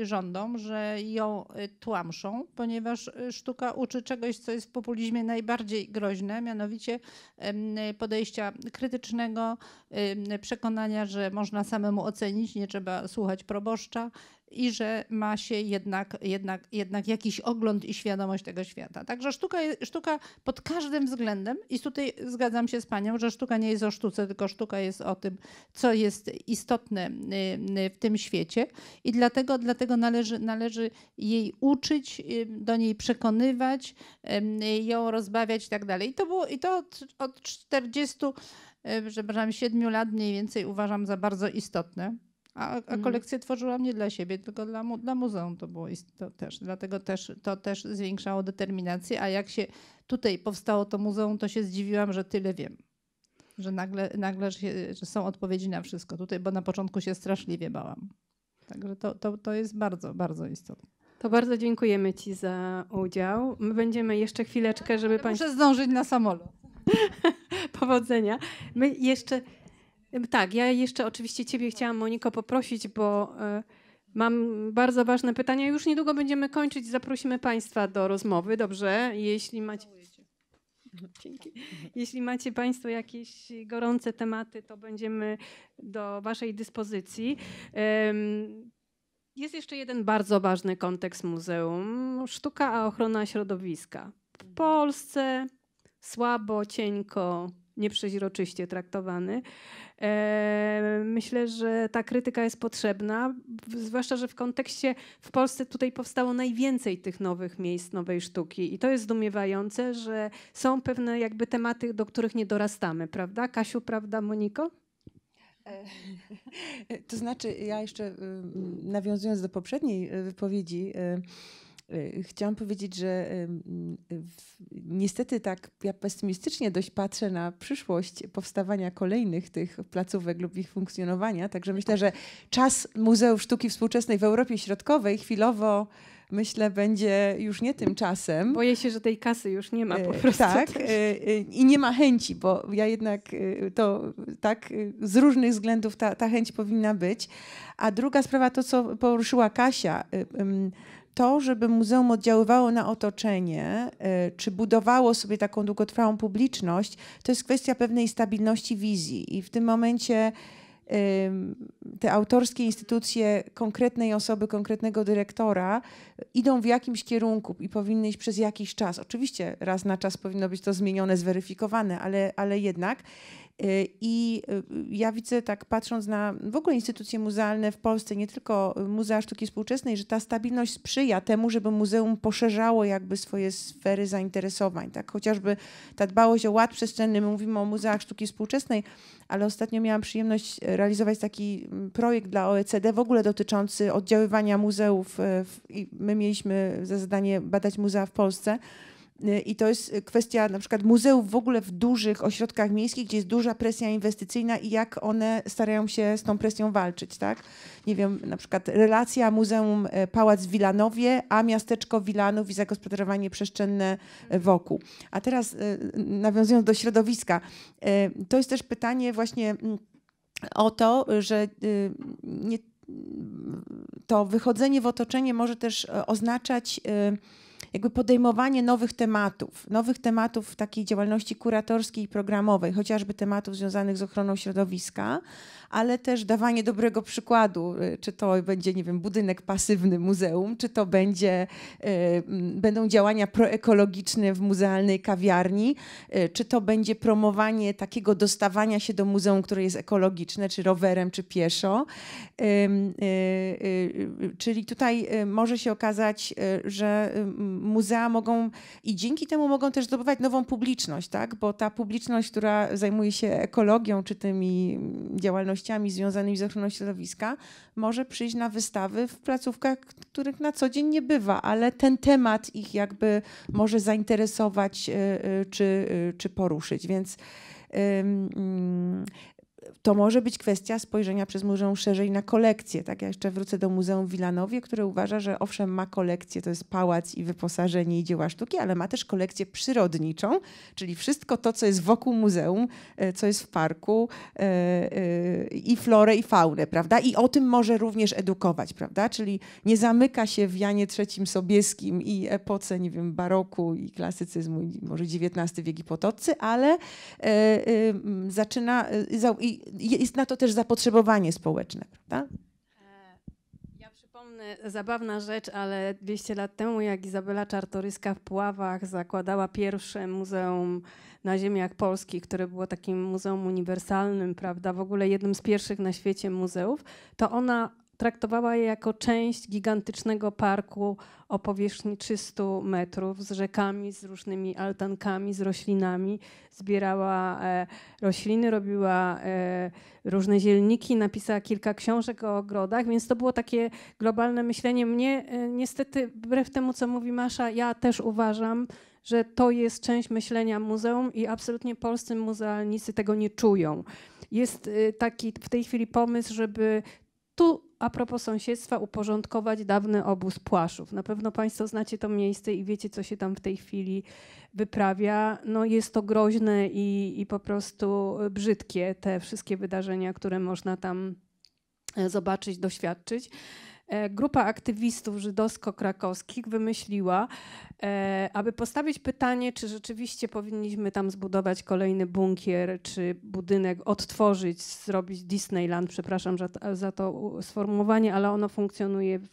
y, rządom, że ją y, tłamszą, ponieważ y, sztuka uczy czegoś, co jest w populizmie najbardziej groźne, mianowicie podejścia krytycznego, przekonania, że można samemu ocenić, nie trzeba słuchać proboszcza i że ma się jednak, jednak, jednak jakiś ogląd i świadomość tego świata. Także sztuka, sztuka pod każdym względem, i tutaj zgadzam się z Panią, że sztuka nie jest o sztuce, tylko sztuka jest o tym, co jest istotne y, y, w tym świecie i dlatego, dlatego należy, należy jej uczyć, y, do niej przekonywać, ją rozbawiać i tak dalej. I to, było, i to od, od 40, przepraszam, 7 lat mniej więcej uważam za bardzo istotne a, a mhm. kolekcję tworzyłam nie dla siebie, tylko dla, mu, dla muzeum to było to też. Dlatego też, to też zwiększało determinację. A jak się tutaj powstało to muzeum, to się zdziwiłam, że tyle wiem. Że nagle, nagle się, że są odpowiedzi na wszystko tutaj, bo na początku się straszliwie bałam. Także to, to, to jest bardzo, bardzo istotne. To bardzo dziękujemy Ci za udział. My będziemy jeszcze chwileczkę, żeby ja Pan. Muszę zdążyć na samolot. Powodzenia. My jeszcze tak, ja jeszcze oczywiście Ciebie chciałam, Moniko, poprosić, bo e, mam bardzo ważne pytania. Już niedługo będziemy kończyć. Zaprosimy Państwa do rozmowy, dobrze? Jeśli macie. Dzięki. Jeśli macie Państwo jakieś gorące tematy, to będziemy do Waszej dyspozycji. Jest jeszcze jeden bardzo ważny kontekst muzeum: sztuka a ochrona środowiska. W mhm. Polsce słabo, cienko, nieprzeźroczyście traktowany. Myślę, że ta krytyka jest potrzebna, zwłaszcza, że w kontekście w Polsce tutaj powstało najwięcej tych nowych miejsc, nowej sztuki i to jest zdumiewające, że są pewne jakby tematy, do których nie dorastamy, prawda? Kasiu, prawda Moniko? E, to znaczy, ja jeszcze nawiązując do poprzedniej e, wypowiedzi, e, Y, chciałam powiedzieć, że niestety tak ja pesymistycznie dość patrzę na przyszłość powstawania kolejnych tych placówek lub ich funkcjonowania, także myślę, że czas Muzeów Sztuki Współczesnej w Europie Środkowej chwilowo myślę, będzie już nie tym czasem. Boję się, że tej kasy już nie ma po y, prostu. Tak, y, i nie ma chęci, bo ja jednak to tak z różnych względów ta, ta chęć powinna być. A druga sprawa, to co poruszyła Kasia to, żeby muzeum oddziaływało na otoczenie, e, czy budowało sobie taką długotrwałą publiczność, to jest kwestia pewnej stabilności wizji. I w tym momencie te autorskie instytucje konkretnej osoby, konkretnego dyrektora e, idą w jakimś kierunku i powinny iść przez jakiś czas. Oczywiście raz na czas powinno być to zmienione, zweryfikowane, ale, ale jednak. Y, I y, ja widzę, tak patrząc na w ogóle instytucje muzealne w Polsce, nie tylko Muzea Sztuki Współczesnej, że ta stabilność sprzyja temu, żeby muzeum poszerzało jakby swoje sfery zainteresowań. Tak? Chociażby ta dbałość o ład przestrzenny, My mówimy o Muzeach Sztuki Współczesnej, ale ostatnio miałam przyjemność e, realizować taki projekt dla OECD w ogóle dotyczący oddziaływania muzeów. E, i My mieliśmy za zadanie badać muzea w Polsce. Y, I to jest kwestia na przykład muzeów w ogóle w dużych ośrodkach miejskich, gdzie jest duża presja inwestycyjna i jak one starają się z tą presją walczyć, tak? Nie wiem, na przykład relacja Muzeum e, Pałac w Wilanowie, a miasteczko Wilanów i zagospodarowanie przestrzenne e, wokół. A teraz e, nawiązując do środowiska, to jest też pytanie właśnie mm, o to, że y, nie, to wychodzenie w otoczenie może też oznaczać jakby podejmowanie nowych tematów, nowych tematów w takiej działalności kuratorskiej i programowej, chociażby tematów związanych z ochroną środowiska, ale też dawanie dobrego przykładu, y, czy to będzie, nie wiem, budynek pasywny muzeum, czy to będzie, y, będą działania proekologiczne w muzealnej kawiarni, y, czy to będzie promowanie takiego dostawania się do muzeum, które jest ekologiczne, czy rowerem, czy pieszo. Czyli tutaj może się okazać, że muzea mogą i dzięki temu mogą też zdobywać nową publiczność, tak? bo ta publiczność, która zajmuje się ekologią, czy tymi mm, działalnościami, czynnościami związanymi z ochroną środowiska, może przyjść na wystawy w placówkach, których na co dzień nie bywa, ale ten temat ich jakby może zainteresować y, y, czy, y, czy poruszyć. Więc mm, to może być kwestia spojrzenia przez muzeum szerzej na kolekcję. Tak, ja jeszcze wrócę do Muzeum w Wilanowie, które uważa, że owszem ma kolekcję, to jest pałac i wyposażenie i dzieła sztuki, ale ma też kolekcję przyrodniczą, czyli wszystko to, co jest wokół muzeum, e, co jest w parku e, e, i florę i faunę, prawda? I o tym może również edukować, prawda? Czyli nie zamyka się w Janie III Sobieskim i epoce, nie wiem, baroku i klasycyzmu, i może XIX wiek i ale zaczyna i jest na to też zapotrzebowanie społeczne, prawda? E, ja przypomnę zabawna rzecz, ale 200 lat temu, jak Izabela Czartoryska w Puławach zakładała pierwsze muzeum na ziemiach polskich, które było takim muzeum uniwersalnym, prawda, w ogóle jednym z pierwszych na świecie muzeów, to ona traktowała je jako część gigantycznego parku o powierzchni 300 metrów z rzekami, z różnymi altankami, z roślinami. Zbierała e, rośliny, robiła e, różne zielniki, napisała kilka książek o ogrodach, więc to było takie globalne myślenie. Mnie e, niestety, wbrew temu co mówi Masza, ja też uważam, że to jest część myślenia muzeum i absolutnie polscy muzealnicy tego nie czują. Jest y, taki w tej chwili pomysł, żeby tu a propos sąsiedztwa uporządkować dawny obóz Płaszów. Na pewno Państwo znacie to miejsce i wiecie, co się tam w tej chwili wyprawia. No jest to groźne i, i po prostu brzydkie, te wszystkie wydarzenia, które można tam e, zobaczyć, doświadczyć. E, grupa aktywistów żydowsko-krakowskich wymyśliła, e, aby postawić pytanie, czy rzeczywiście powinniśmy tam zbudować kolejny bunkier, czy budynek odtworzyć, zrobić Disneyland, przepraszam za, to sformułowanie, ale ono funkcjonuje w,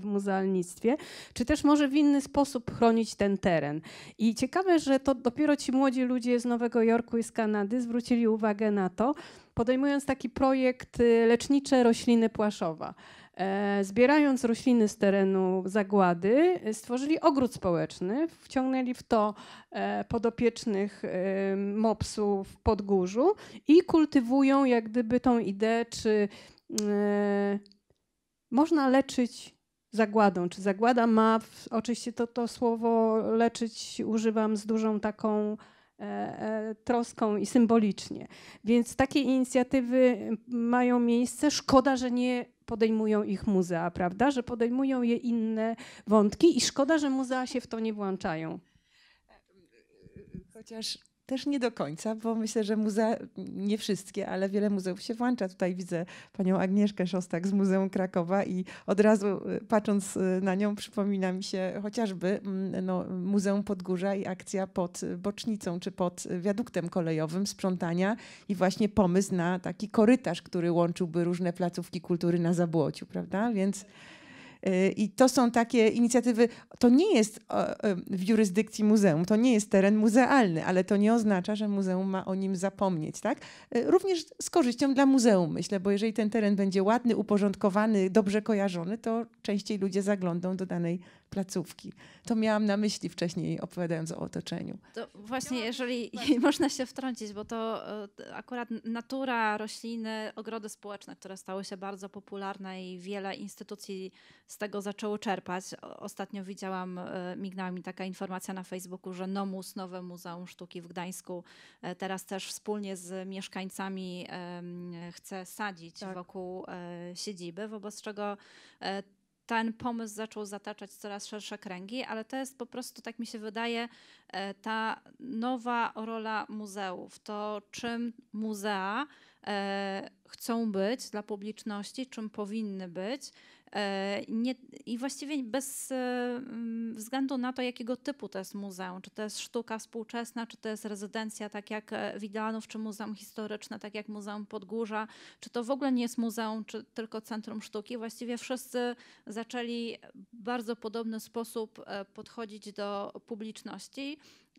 w muzealnictwie, czy też może w inny sposób chronić ten teren. I ciekawe, że to dopiero ci młodzi ludzie z Nowego Jorku i z Kanady zwrócili uwagę na to, podejmując taki projekt y, Lecznicze Rośliny Płaszowa. E, zbierając rośliny z terenu zagłady, e, stworzyli ogród społeczny, wciągnęli w to e, podopiecznych mopsów w Podgórzu i kultywują jak gdyby tą ideę, czy można leczyć zagładą. Czy zagłada ma, oczywiście to, to słowo leczyć używam z dużą taką troską i symbolicznie. Więc takie inicjatywy mają miejsce. Szkoda, że nie podejmują ich muzea, prawda? Że podejmują je inne wątki i szkoda, że muzea się w to nie włączają. Chociaż też nie do końca, bo myślę, że muzea, nie wszystkie, ale wiele muzeów się włącza. Tutaj widzę panią Agnieszkę Szostak z Muzeum Krakowa i od razu y, patrząc y, na nią przypomina mi się chociażby mm, no, Muzeum Podgórza i akcja pod y, bocznicą czy pod wiaduktem kolejowym sprzątania i właśnie pomysł na taki korytarz, który łączyłby różne placówki kultury na Zabłociu, prawda? Więc... Y, I to są takie inicjatywy, to nie jest y, w jurysdykcji muzeum, to nie jest teren muzealny, ale to nie oznacza, że muzeum ma o nim zapomnieć. Tak? Y, również z korzyścią dla muzeum, myślę, bo jeżeli ten teren będzie ładny, uporządkowany, dobrze kojarzony, to częściej ludzie zaglądą do danej placówki. To miałam na myśli wcześniej, opowiadając o otoczeniu. To właśnie, jeżeli można się wtrącić, bo to e, akurat natura, rośliny, ogrody społeczne, które stały się bardzo popularne i wiele instytucji z tego zaczęło czerpać. Ostatnio widziałam, e, mignęła mi taka informacja na Facebooku, że NOMUS, Nowe Muzeum Sztuki w Gdańsku, e, teraz też wspólnie z mieszkańcami chce sadzić tak. wokół siedziby, wobec czego ten pomysł zaczął zataczać coraz szersze kręgi, ale to jest po prostu, tak mi się wydaje, e, ta nowa rola muzeów. To czym muzea E, chcą być dla publiczności, czym powinny być. E, nie, I właściwie bez e, mm, względu na to, jakiego typu to jest muzeum, czy to jest sztuka współczesna, czy to jest rezydencja, tak jak widalów, czy muzeum historyczne, tak jak Muzeum Podgórza, czy to w ogóle nie jest muzeum, czy tylko centrum sztuki, właściwie wszyscy zaczęli w bardzo podobny sposób podchodzić do publiczności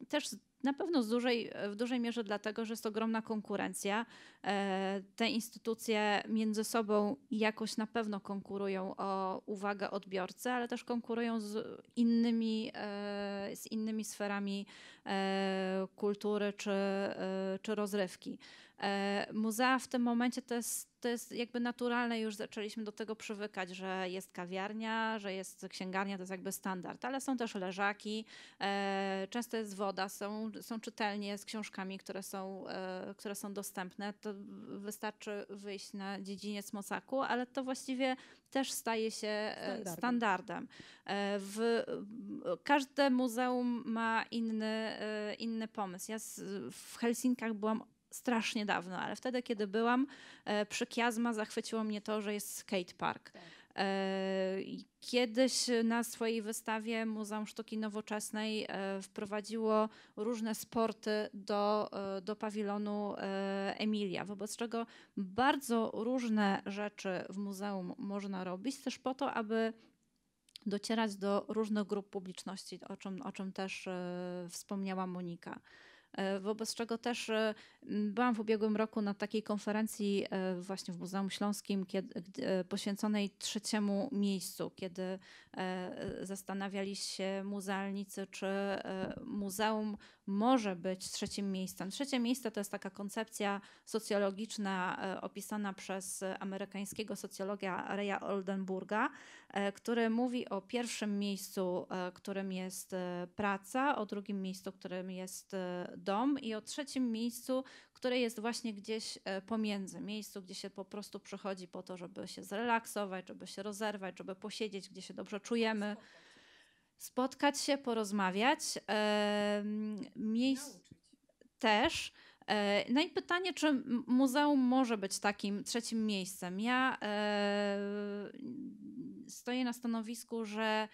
też na pewno z dużej, w dużej mierze dlatego, że jest ogromna konkurencja. E, te instytucje między sobą jakoś na pewno konkurują o uwagę odbiorcy, ale też konkurują z innymi, e, z innymi sferami e, kultury czy, czy rozrywki. E, muzea w tym momencie to jest, to jest jakby naturalne, już zaczęliśmy do tego przywykać, że jest kawiarnia, że jest księgarnia, to jest jakby standard, ale są też leżaki, e, często jest woda, są, są czytelnie z książkami, które są, e, które są dostępne. To wystarczy wyjść na dziedziniec Mocaku, ale to właściwie też staje się standardem. standardem. W, każde muzeum ma inny, inny pomysł. Ja z, w Helsinkach byłam strasznie dawno, ale wtedy, kiedy byłam, e, przy Kiazma zachwyciło mnie to, że jest skatepark. Tak. E, kiedyś na swojej wystawie Muzeum Sztuki Nowoczesnej e, wprowadziło różne sporty do, do pawilonu Emilia, wobec czego bardzo różne rzeczy w muzeum można robić, też po to, aby docierać do różnych grup publiczności, o czym, o czym też wspomniała Monika. E, wobec czego też e, byłam w ubiegłym roku na takiej konferencji e, właśnie w Muzeum Śląskim kiedy, poświęconej trzeciemu miejscu, kiedy zastanawiali się muzealnicy, czy muzeum może być trzecim miejscem. Trzecie miejsce to jest taka koncepcja socjologiczna e, opisana przez amerykańskiego socjologa Reya Oldenburga, e, który mówi o pierwszym miejscu, e, którym jest praca, o drugim miejscu, którym jest dom i o trzecim miejscu, które jest właśnie gdzieś pomiędzy, miejscu, gdzie się po prostu przychodzi po to, żeby się zrelaksować, żeby się rozerwać, żeby posiedzieć, gdzie się dobrze czujemy. Spokojnie spotkać się, porozmawiać, miejsc też. E, no i pytanie, czy muzeum może być takim trzecim miejscem? Ja e, stoję na stanowisku, że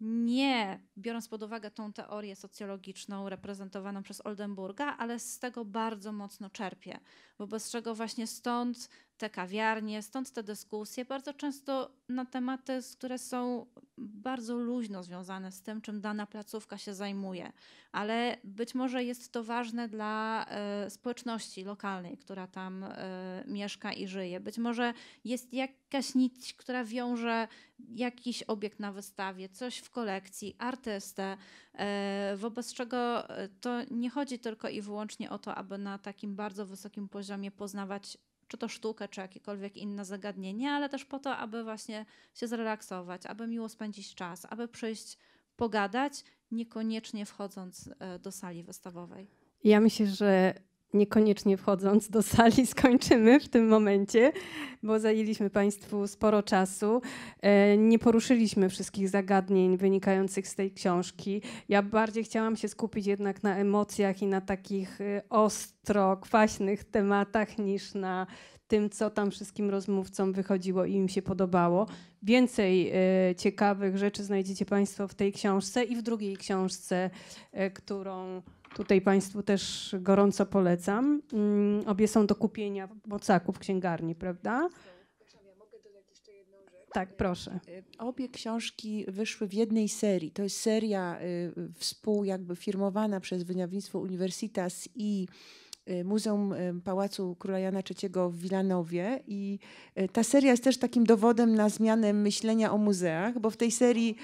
nie biorąc pod uwagę tą teorię socjologiczną reprezentowaną przez Oldenburga, ale z tego bardzo mocno czerpię. Wobec czego właśnie stąd te kawiarnie, stąd te dyskusje, bardzo często na tematy, które są bardzo luźno związane z tym, czym dana placówka się zajmuje, ale być może jest to ważne dla e, społeczności lokalnej, która tam e, mieszka i żyje. Być może jest jakaś nić, która wiąże jakiś obiekt na wystawie, coś w kolekcji, artystę, e, wobec czego to nie chodzi tylko i wyłącznie o to, aby na takim bardzo wysokim poziomie poznawać czy to sztukę, czy jakiekolwiek inne zagadnienie, ale też po to, aby właśnie się zrelaksować, aby miło spędzić czas, aby przyjść pogadać, niekoniecznie wchodząc e, do sali wystawowej. Ja myślę, że niekoniecznie wchodząc do sali, skończymy w tym momencie, bo zajęliśmy Państwu sporo czasu. E, nie poruszyliśmy wszystkich zagadnień wynikających z tej książki. Ja bardziej chciałam się skupić jednak na emocjach i na takich e, ostro, kwaśnych tematach niż na tym, co tam wszystkim rozmówcom wychodziło i im się podobało. Więcej e, ciekawych rzeczy znajdziecie Państwo w tej książce i w drugiej książce, którą Tutaj Państwu też gorąco polecam. Mm, obie są do kupienia w mocaku w księgarni, prawda? Tak, proszę. Obie książki wyszły w jednej serii. To jest seria y, współ jakby firmowana przez wydawnictwo Universitas i Y, Muzeum y, Pałacu Króla Jana III w Wilanowie. I y, ta seria jest też takim dowodem na zmianę myślenia o muzeach, bo w tej serii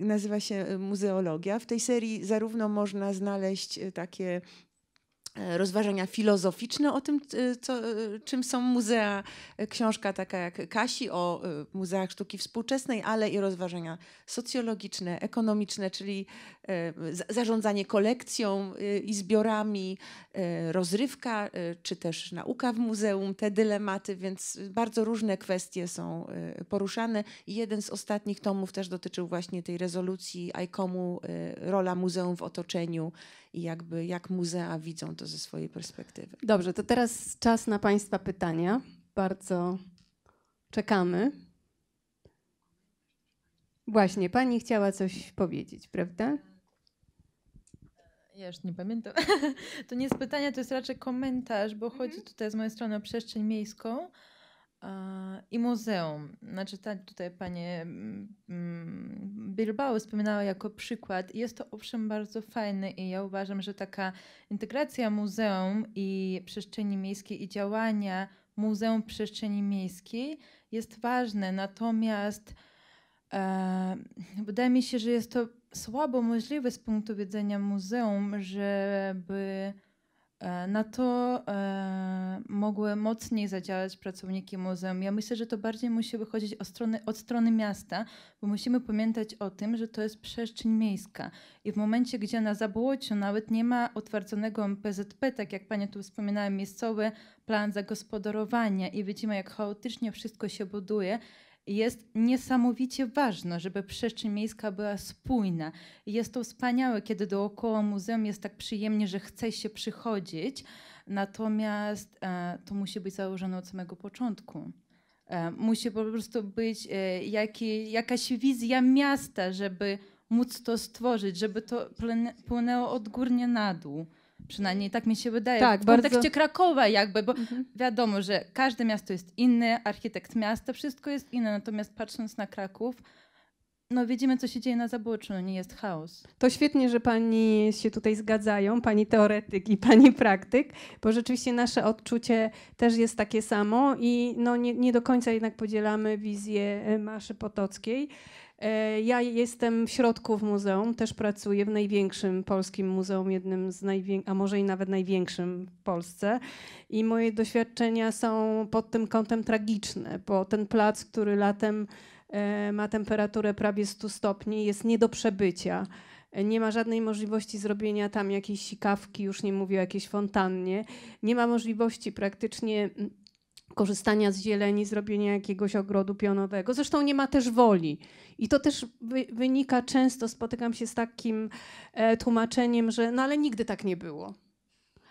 nazywa się muzeologia. W tej serii zarówno można znaleźć takie E, rozważania filozoficzne o tym, e, co, e, czym są muzea. Książka taka jak Kasi o muzeach sztuki współczesnej, ale i rozważania socjologiczne, ekonomiczne, czyli zarządzanie kolekcją i zbiorami, rozrywka, czy też nauka w muzeum, te dylematy, więc bardzo różne kwestie są poruszane. I jeden z ostatnich tomów też dotyczył właśnie tej rezolucji ICOM-u, rola muzeum w otoczeniu, i jakby jak muzea widzą to ze swojej perspektywy. Dobrze, to teraz czas na Państwa pytania. Bardzo czekamy. Właśnie, Pani chciała coś powiedzieć, prawda? Ja już nie pamiętam. to nie jest pytanie, to jest raczej komentarz, bo mhm. chodzi tutaj z mojej strony o przestrzeń miejską i muzeum. Znaczy, tak tutaj pani mm, Bilbao wspominała jako przykład. Jest to owszem bardzo fajne i ja uważam, że taka integracja muzeum i przestrzeni miejskiej i działania muzeum przestrzeni miejskiej jest ważne. Natomiast e, wydaje mi się, że jest to słabo możliwe z punktu widzenia muzeum, żeby E, na to e, mogły mocniej zadziałać pracowniki muzeum. Ja myślę, że to bardziej musi wychodzić od strony, od strony miasta, bo musimy pamiętać o tym, że to jest przestrzeń miejska. I w momencie, gdzie na Zabłociu nawet nie ma utwardzonego PZP, tak jak Pani tu wspominała, miejscowy plan zagospodarowania i widzimy, jak chaotycznie wszystko się buduje, jest niesamowicie ważne, żeby przestrzeń miejska była spójna. Jest to wspaniałe, kiedy dookoła muzeum jest tak przyjemnie, że chce się przychodzić, natomiast e, to musi być założone od samego początku. E, musi po prostu być e, jakaś wizja miasta, żeby móc to stworzyć, żeby to płynęło od górnie na dół. Przynajmniej tak mi się wydaje. Tak, w kontekście Krakowa jakby, bo mhm. wiadomo, że każde miasto jest inne, architekt miasta, wszystko jest inne. Natomiast patrząc na Kraków, no widzimy, co się dzieje na Zaboczu, no nie jest chaos. To świetnie, że pani się tutaj zgadzają, pani teoretyk i pani praktyk, bo rzeczywiście nasze odczucie też jest takie samo i no nie, nie do końca jednak podzielamy wizję Maszy Potockiej. E, ja jestem w środku w muzeum, też pracuję w największym polskim muzeum, jednym z największych, a może i nawet największym w Polsce. I moje doświadczenia są pod tym kątem tragiczne, bo ten plac, który latem e, ma temperaturę prawie 100 stopni, jest nie do przebycia. Nie ma żadnej możliwości zrobienia tam jakiejś sikawki, już nie mówię o jakiejś fontannie. Nie ma możliwości praktycznie mm, korzystania z zieleni, zrobienia jakiegoś ogrodu pionowego. Zresztą nie ma też woli. I to też wynika często, spotykam się z takim e, tłumaczeniem, że no ale nigdy tak nie było.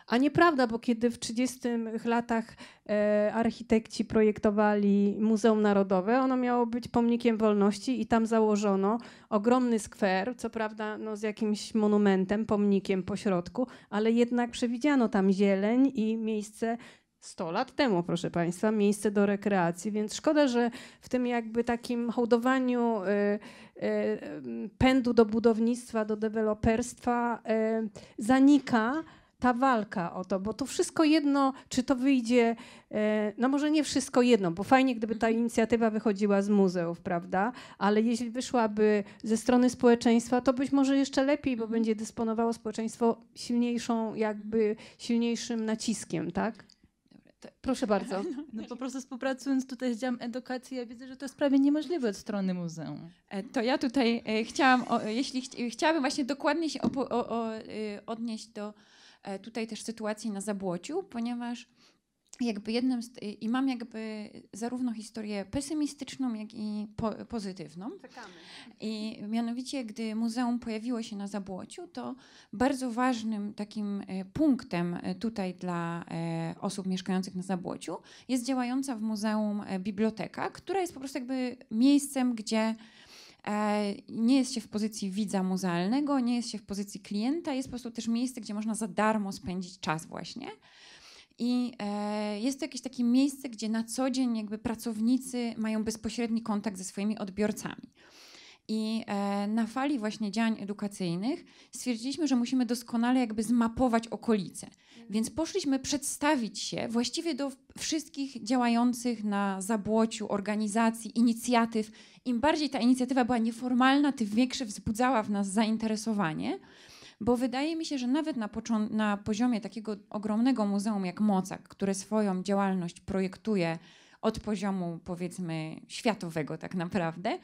A nieprawda, bo kiedy w 30 latach e, architekci projektowali Muzeum Narodowe, ono miało być pomnikiem wolności i tam założono ogromny skwer, co prawda no, z jakimś monumentem, pomnikiem po środku, ale jednak przewidziano tam zieleń i miejsce 100 lat temu, proszę Państwa, miejsce do rekreacji, więc szkoda, że w tym jakby takim hołdowaniu y, y, y pędu do budownictwa, do deweloperstwa y, zanika ta walka o to, bo tu wszystko jedno, czy to wyjdzie, y, no może nie wszystko jedno, bo fajnie, gdyby ta mhm. inicjatywa wychodziła z muzeów, prawda? Ale jeśli wyszłaby ze strony społeczeństwa, to być może jeszcze lepiej, bo mhm. będzie dysponowało społeczeństwo silniejszą, jakby silniejszym naciskiem, tak? Tak. Proszę bardzo. No, no po prostu współpracując tutaj z działem edukacji, ja widzę, że to jest prawie niemożliwe od strony muzeum. E, to ja tutaj e, chciałam, e, jeśli chciałabym właśnie dokładnie się o, o, odnieść do tutaj też sytuacji na Zabłociu, ponieważ jakby jednym z, i mam jakby zarówno historię pesymistyczną, jak i po, pozytywną. Czekamy. I mianowicie, gdy muzeum pojawiło się na Zabłociu, to bardzo ważnym takim e, punktem e, tutaj dla e, osób mieszkających na Zabłociu jest działająca w muzeum biblioteka, która jest po prostu jakby miejscem, gdzie nie jest się w pozycji widza muzealnego, nie jest się w pozycji klienta, jest po prostu też miejsce, gdzie można za darmo spędzić czas właśnie. I e, jest to jakieś takie miejsce, gdzie na co dzień jakby pracownicy mają bezpośredni kontakt ze swoimi odbiorcami. I e, na fali właśnie działań edukacyjnych stwierdziliśmy, że musimy doskonale jakby zmapować okolice. Mhm. Więc poszliśmy przedstawić się właściwie do wszystkich działających na zabłociu organizacji, inicjatyw. Im bardziej ta inicjatywa była nieformalna, tym większe wzbudzała w nas zainteresowanie. Bo wydaje mi się, że nawet na, na poziomie takiego ogromnego muzeum jak Mocak, które swoją działalność projektuje od poziomu powiedzmy światowego tak naprawdę,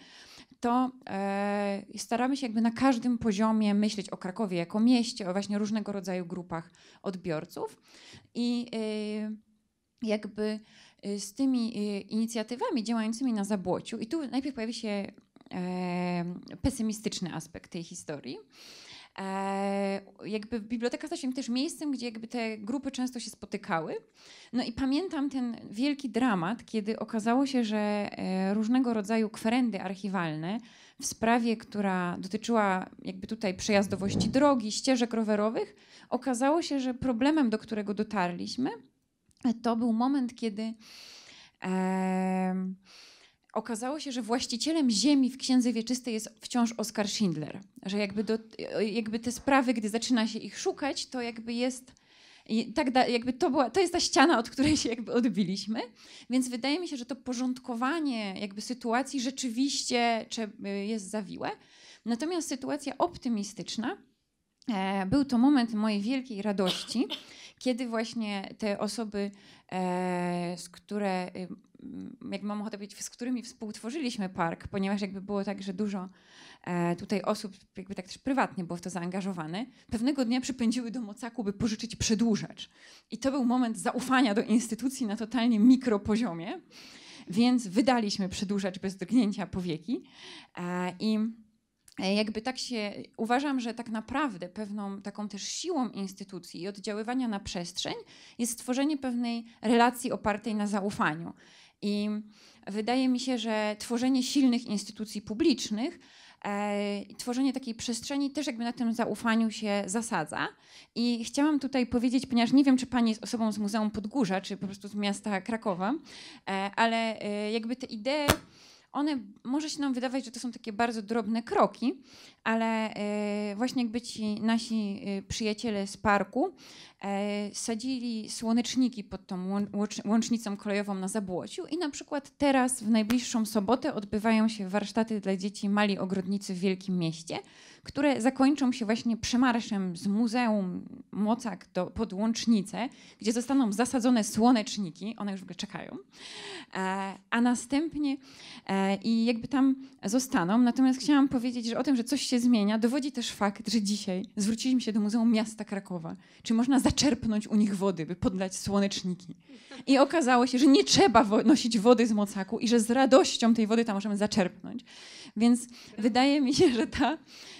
to e, staramy się jakby na każdym poziomie myśleć o Krakowie jako mieście, o właśnie różnego rodzaju grupach odbiorców i e, jakby e, z tymi e, inicjatywami działającymi na Zabłociu i tu najpierw pojawi się e, pesymistyczny aspekt tej historii, E, jakby biblioteka stała się też miejscem, gdzie jakby te grupy często się spotykały. No i pamiętam ten wielki dramat, kiedy okazało się, że e, różnego rodzaju kwerendy archiwalne w sprawie, która dotyczyła jakby tutaj przejazdowości drogi, ścieżek rowerowych, okazało się, że problemem, do którego dotarliśmy, to był moment, kiedy. E, okazało się, że właścicielem ziemi w Księdze Wieczystej jest wciąż Oskar Schindler. Że jakby, do, jakby te sprawy, gdy zaczyna się ich szukać, to jakby jest... I tak da, jakby to, była, to jest ta ściana, od której się jakby odbiliśmy. Więc wydaje mi się, że to porządkowanie jakby sytuacji rzeczywiście y, jest zawiłe. Natomiast sytuacja optymistyczna, e, był to moment mojej wielkiej radości, kiedy właśnie te osoby, e, z które y, jak mam ochotę powiedzieć, z którymi współtworzyliśmy park, ponieważ jakby było tak, że dużo e, tutaj osób, jakby tak też prywatnie było w to zaangażowane, pewnego dnia przypędziły do Mocaku, by pożyczyć przedłużacz. I to był moment zaufania do instytucji na totalnie mikropoziomie, więc wydaliśmy przedłużacz bez drgnięcia powieki e, i e, jakby tak się uważam, że tak naprawdę pewną taką też siłą instytucji i oddziaływania na przestrzeń jest stworzenie pewnej relacji opartej na zaufaniu. I wydaje mi się, że tworzenie silnych instytucji publicznych e, tworzenie takiej przestrzeni też jakby na tym zaufaniu się zasadza. I chciałam tutaj powiedzieć, ponieważ nie wiem, czy pani jest osobą z Muzeum Podgórza, czy po prostu z miasta Krakowa, e, ale e, jakby te idee. One może się nam wydawać, że to są takie bardzo drobne kroki, ale właśnie jakby ci nasi przyjaciele z parku E, sadzili słoneczniki pod tą łącznicą kolejową na Zabłociu i na przykład teraz w najbliższą sobotę odbywają się warsztaty dla dzieci mali ogrodnicy w Wielkim Mieście, które zakończą się właśnie przemarszem z Muzeum Mocak do, pod Łącznicę, gdzie zostaną zasadzone słoneczniki, one już w ogóle czekają, e, a następnie e, i jakby tam zostaną. Natomiast chciałam powiedzieć, że o tym, że coś się zmienia, dowodzi też fakt, że dzisiaj zwróciliśmy się do Muzeum Miasta Krakowa. Czy można zacząć zaczerpnąć u nich wody, by podlać słoneczniki. I okazało się, że nie trzeba nosić wody z mocaku i że z radością tej wody tam możemy zaczerpnąć. Więc wydaje mi się, że ta,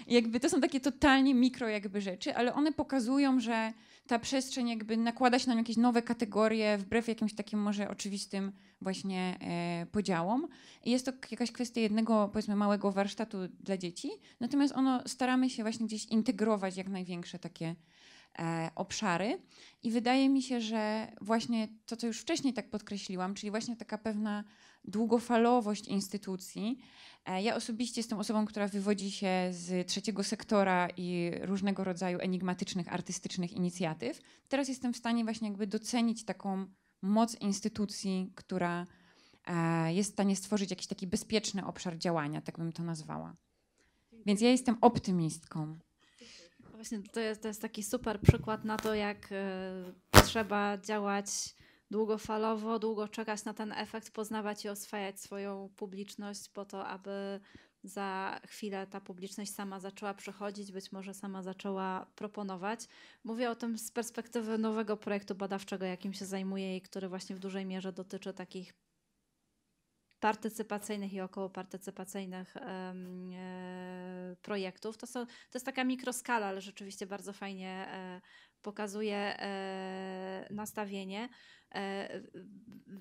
jakby to są takie totalnie mikro jakby rzeczy, ale one pokazują, że ta przestrzeń jakby nakłada się na jakieś nowe kategorie wbrew jakimś takim może oczywistym właśnie e, podziałom. I jest to jakaś kwestia jednego powiedzmy małego warsztatu dla dzieci, natomiast ono staramy się właśnie gdzieś integrować jak największe takie E, obszary. I wydaje mi się, że właśnie to, co już wcześniej tak podkreśliłam, czyli właśnie taka pewna długofalowość instytucji. E, ja osobiście jestem osobą, która wywodzi się z trzeciego sektora i różnego rodzaju enigmatycznych, artystycznych inicjatyw. Teraz jestem w stanie właśnie jakby docenić taką moc instytucji, która e, jest w stanie stworzyć jakiś taki bezpieczny obszar działania, tak bym to nazwała. Więc ja jestem optymistką. Właśnie to jest, to jest taki super przykład na to, jak y, trzeba działać długofalowo, długo czekać na ten efekt, poznawać i oswajać swoją publiczność po to, aby za chwilę ta publiczność sama zaczęła przychodzić, być może sama zaczęła proponować. Mówię o tym z perspektywy nowego projektu badawczego, jakim się zajmuję i który właśnie w dużej mierze dotyczy takich partycypacyjnych i około partycypacyjnych e, projektów. To, są, to jest taka mikroskala, ale rzeczywiście bardzo fajnie e, pokazuje e, nastawienie.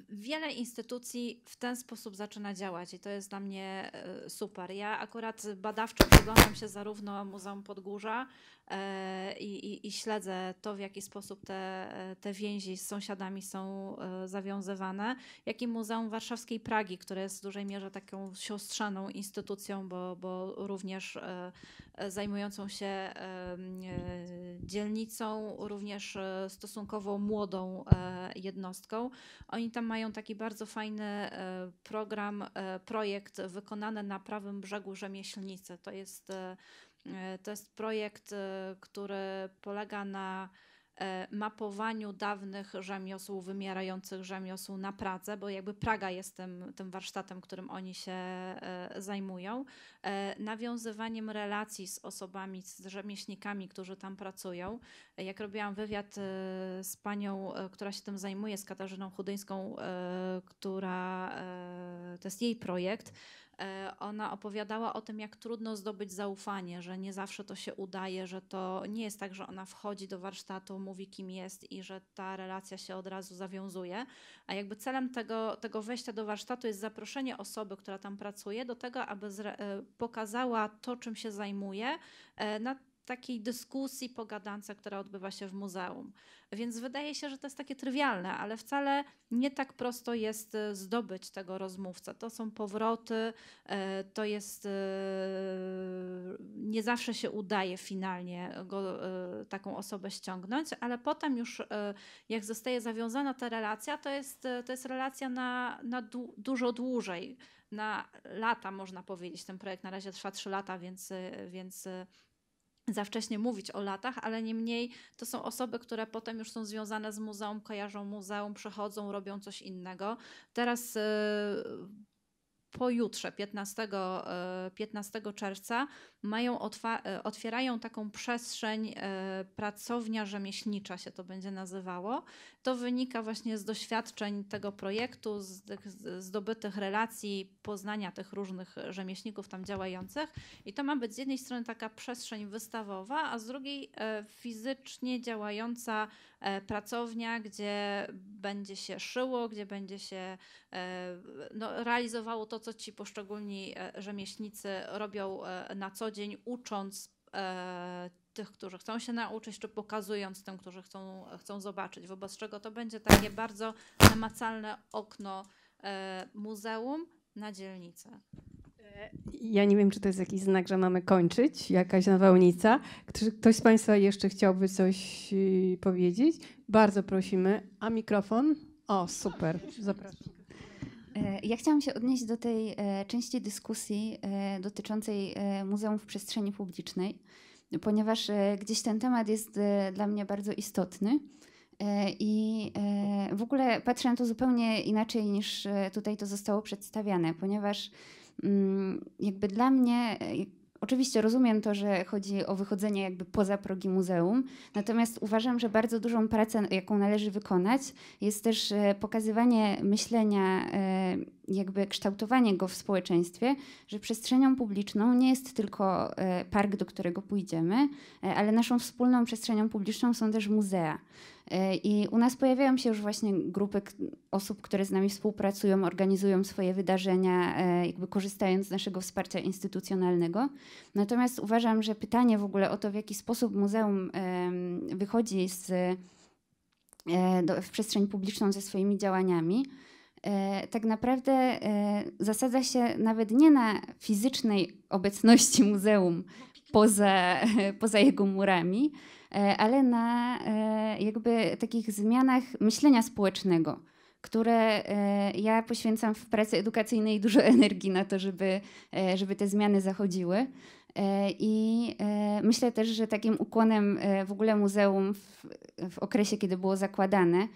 Wiele instytucji w ten sposób zaczyna działać i to jest dla mnie super. Ja akurat badawczo przyglądam się zarówno Muzeum Podgórza, E, i, i, i śledzę to, w jaki sposób te, te więzi z sąsiadami są e, zawiązywane, jak i Muzeum Warszawskiej Pragi, które jest w dużej mierze taką siostrzaną instytucją, bo, bo również e, zajmującą się dzielnicą, również stosunkowo młodą jednostką. Oni tam mają taki bardzo fajny program, projekt wykonany na prawym brzegu rzemieślnicy. To jest E, to jest projekt, e, który polega na e, mapowaniu dawnych rzemiosł, wymierających rzemiosł na Pradze, bo jakby Praga jest tym, tym warsztatem, którym oni się zajmują, nawiązywaniem relacji z osobami, z rzemieślnikami, którzy tam pracują. Jak robiłam wywiad z panią, która się tym zajmuje, z Katarzyną Chudyńską, która to jest jej projekt, E, ona opowiadała o tym, jak trudno zdobyć zaufanie, że nie zawsze to się udaje, że to nie jest tak, że ona wchodzi do warsztatu, mówi kim jest i że ta relacja się od razu zawiązuje. A jakby celem tego, tego wejścia do warsztatu jest zaproszenie osoby, która tam pracuje, do tego, aby e, pokazała to, czym się zajmuje, e, na takiej dyskusji pogadance, która odbywa się w muzeum. Więc wydaje się, że to jest takie trywialne, ale wcale nie tak prosto jest e, zdobyć tego rozmówcę. To są powroty, e, to jest. E, nie zawsze się udaje finalnie go, taką osobę ściągnąć, ale potem już, jak zostaje zawiązana ta relacja, to jest, to jest relacja na, na dużo dłużej na lata, można powiedzieć. Ten projekt na razie trwa 3 lata, więc, więc za wcześnie mówić o latach, ale niemniej to są osoby, które potem już są związane z muzeum, kojarzą muzeum, przechodzą, robią coś innego. Teraz. Yy, pojutrze, 15, 15 e, czerwca, mają e, otwierają taką przestrzeń e, pracownia rzemieślnicza się to będzie nazywało. To wynika właśnie z doświadczeń tego projektu, z tych zdobytych relacji, poznania tych różnych rzemieślników tam działających. I to ma być z jednej strony taka przestrzeń wystawowa, a z drugiej fizycznie działająca E, pracownia, gdzie będzie się szyło, gdzie będzie się e, no, realizowało to, co ci poszczególni e, rzemieślnicy robią na co dzień, ucząc tych, którzy chcą się nauczyć, czy pokazując tym, którzy chcą, chcą zobaczyć. Wobec czego to będzie takie bardzo namacalne okno muzeum na dzielnicę. Ja nie wiem, czy to jest jakiś znak, że mamy kończyć, jakaś nawałnica. ktoś z Państwa jeszcze chciałby coś y, powiedzieć? Bardzo prosimy. A mikrofon? O, super, zapraszam. E, ja chciałam się odnieść do tej e, części dyskusji e, dotyczącej muzeum w przestrzeni publicznej, ponieważ gdzieś ten temat jest dla mnie bardzo istotny. I w ogóle patrzę na to zupełnie inaczej niż tutaj to zostało przedstawiane, ponieważ Mm, jakby dla mnie, e, oczywiście rozumiem to, że chodzi o wychodzenie jakby poza progi muzeum, natomiast uważam, że bardzo dużą pracę, jaką należy wykonać, jest też e, pokazywanie myślenia, e, jakby kształtowanie go w społeczeństwie, że przestrzenią publiczną nie jest tylko park, do którego pójdziemy, ale naszą wspólną przestrzenią publiczną są też muzea. E, I u nas pojawiają się już właśnie grupy osób, które z nami współpracują, organizują swoje wydarzenia, e, jakby korzystając z naszego wsparcia instytucjonalnego. Natomiast uważam, że pytanie w ogóle o to, w jaki sposób muzeum wychodzi z, e, w przestrzeń publiczną ze swoimi działaniami, tak naprawdę zasadza się nawet nie na fizycznej obecności muzeum poza, poza jego murami, E, ale na e, jakby takich zmianach myślenia społecznego, które e, ja poświęcam w pracy edukacyjnej dużo energii na to, żeby, żeby te zmiany zachodziły. I myślę też, że takim ukłonem w ogóle muzeum w, w, okresie, kiedy było zakładane,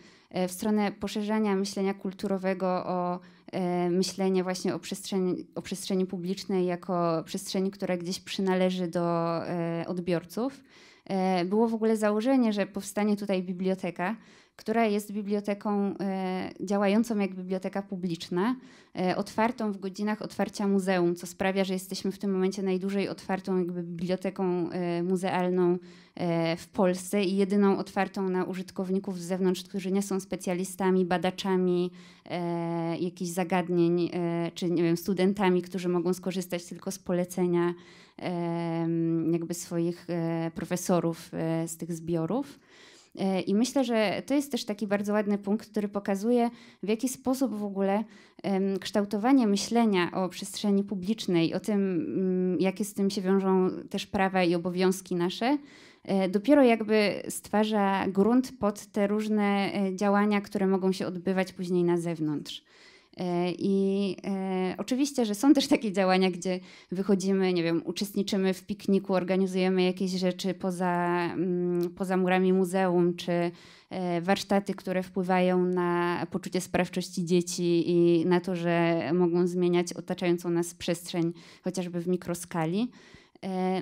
w stronę poszerzania myślenia kulturowego o myślenie właśnie o przestrzeni, o przestrzeni publicznej jako przestrzeni, która gdzieś przynależy do odbiorców E, było w ogóle założenie, że powstanie tutaj biblioteka, która jest biblioteką e, działającą jak biblioteka publiczna, e, otwartą w godzinach otwarcia muzeum, co sprawia, że jesteśmy w tym momencie najdłużej otwartą jakby biblioteką muzealną w Polsce i jedyną otwartą na użytkowników z zewnątrz, którzy nie są specjalistami, badaczami jakichś zagadnień, czy nie wiem, studentami, którzy mogą skorzystać tylko z polecenia jakby swoich e, profesorów e, z tych zbiorów. E, I myślę, że to jest też taki bardzo ładny punkt, który pokazuje, w jaki sposób w ogóle kształtowanie myślenia o przestrzeni publicznej, o tym, mm, jakie z tym się wiążą też prawa i obowiązki nasze, dopiero jakby stwarza grunt pod te różne działania, które mogą się odbywać później na zewnątrz. E, I e, oczywiście, że są też takie działania, gdzie wychodzimy, nie wiem, uczestniczymy w pikniku, organizujemy jakieś rzeczy poza, mm, poza murami muzeum, czy e, warsztaty, które wpływają na poczucie sprawczości dzieci i na to, że mogą zmieniać otaczającą nas przestrzeń, chociażby w mikroskali.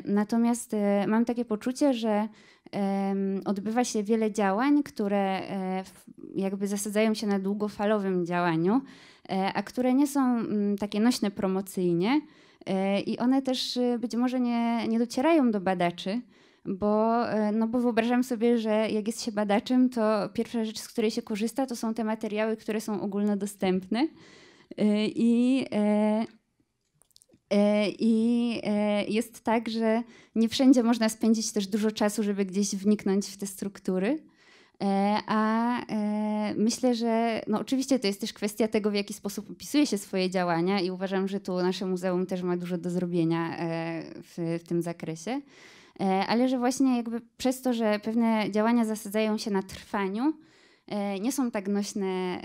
Natomiast mam takie poczucie, że odbywa się wiele działań, które jakby zasadzają się na długofalowym działaniu. E, a które nie są mm, takie nośne promocyjnie e, i one też y, być może nie, nie docierają do badaczy, bo, e, no bo wyobrażam sobie, że jak jest się badaczem, to pierwsza rzecz, z której się korzysta, to są te materiały, które są ogólnodostępne i i jest tak, że nie wszędzie można spędzić też dużo czasu, żeby gdzieś wniknąć w te struktury. E, a e, myślę, że no oczywiście to jest też kwestia tego, w jaki sposób opisuje się swoje działania, i uważam, że tu nasze muzeum też ma dużo do zrobienia e, w, w tym zakresie. Ale że właśnie jakby przez to, że pewne działania zasadzają się na trwaniu, nie są tak nośne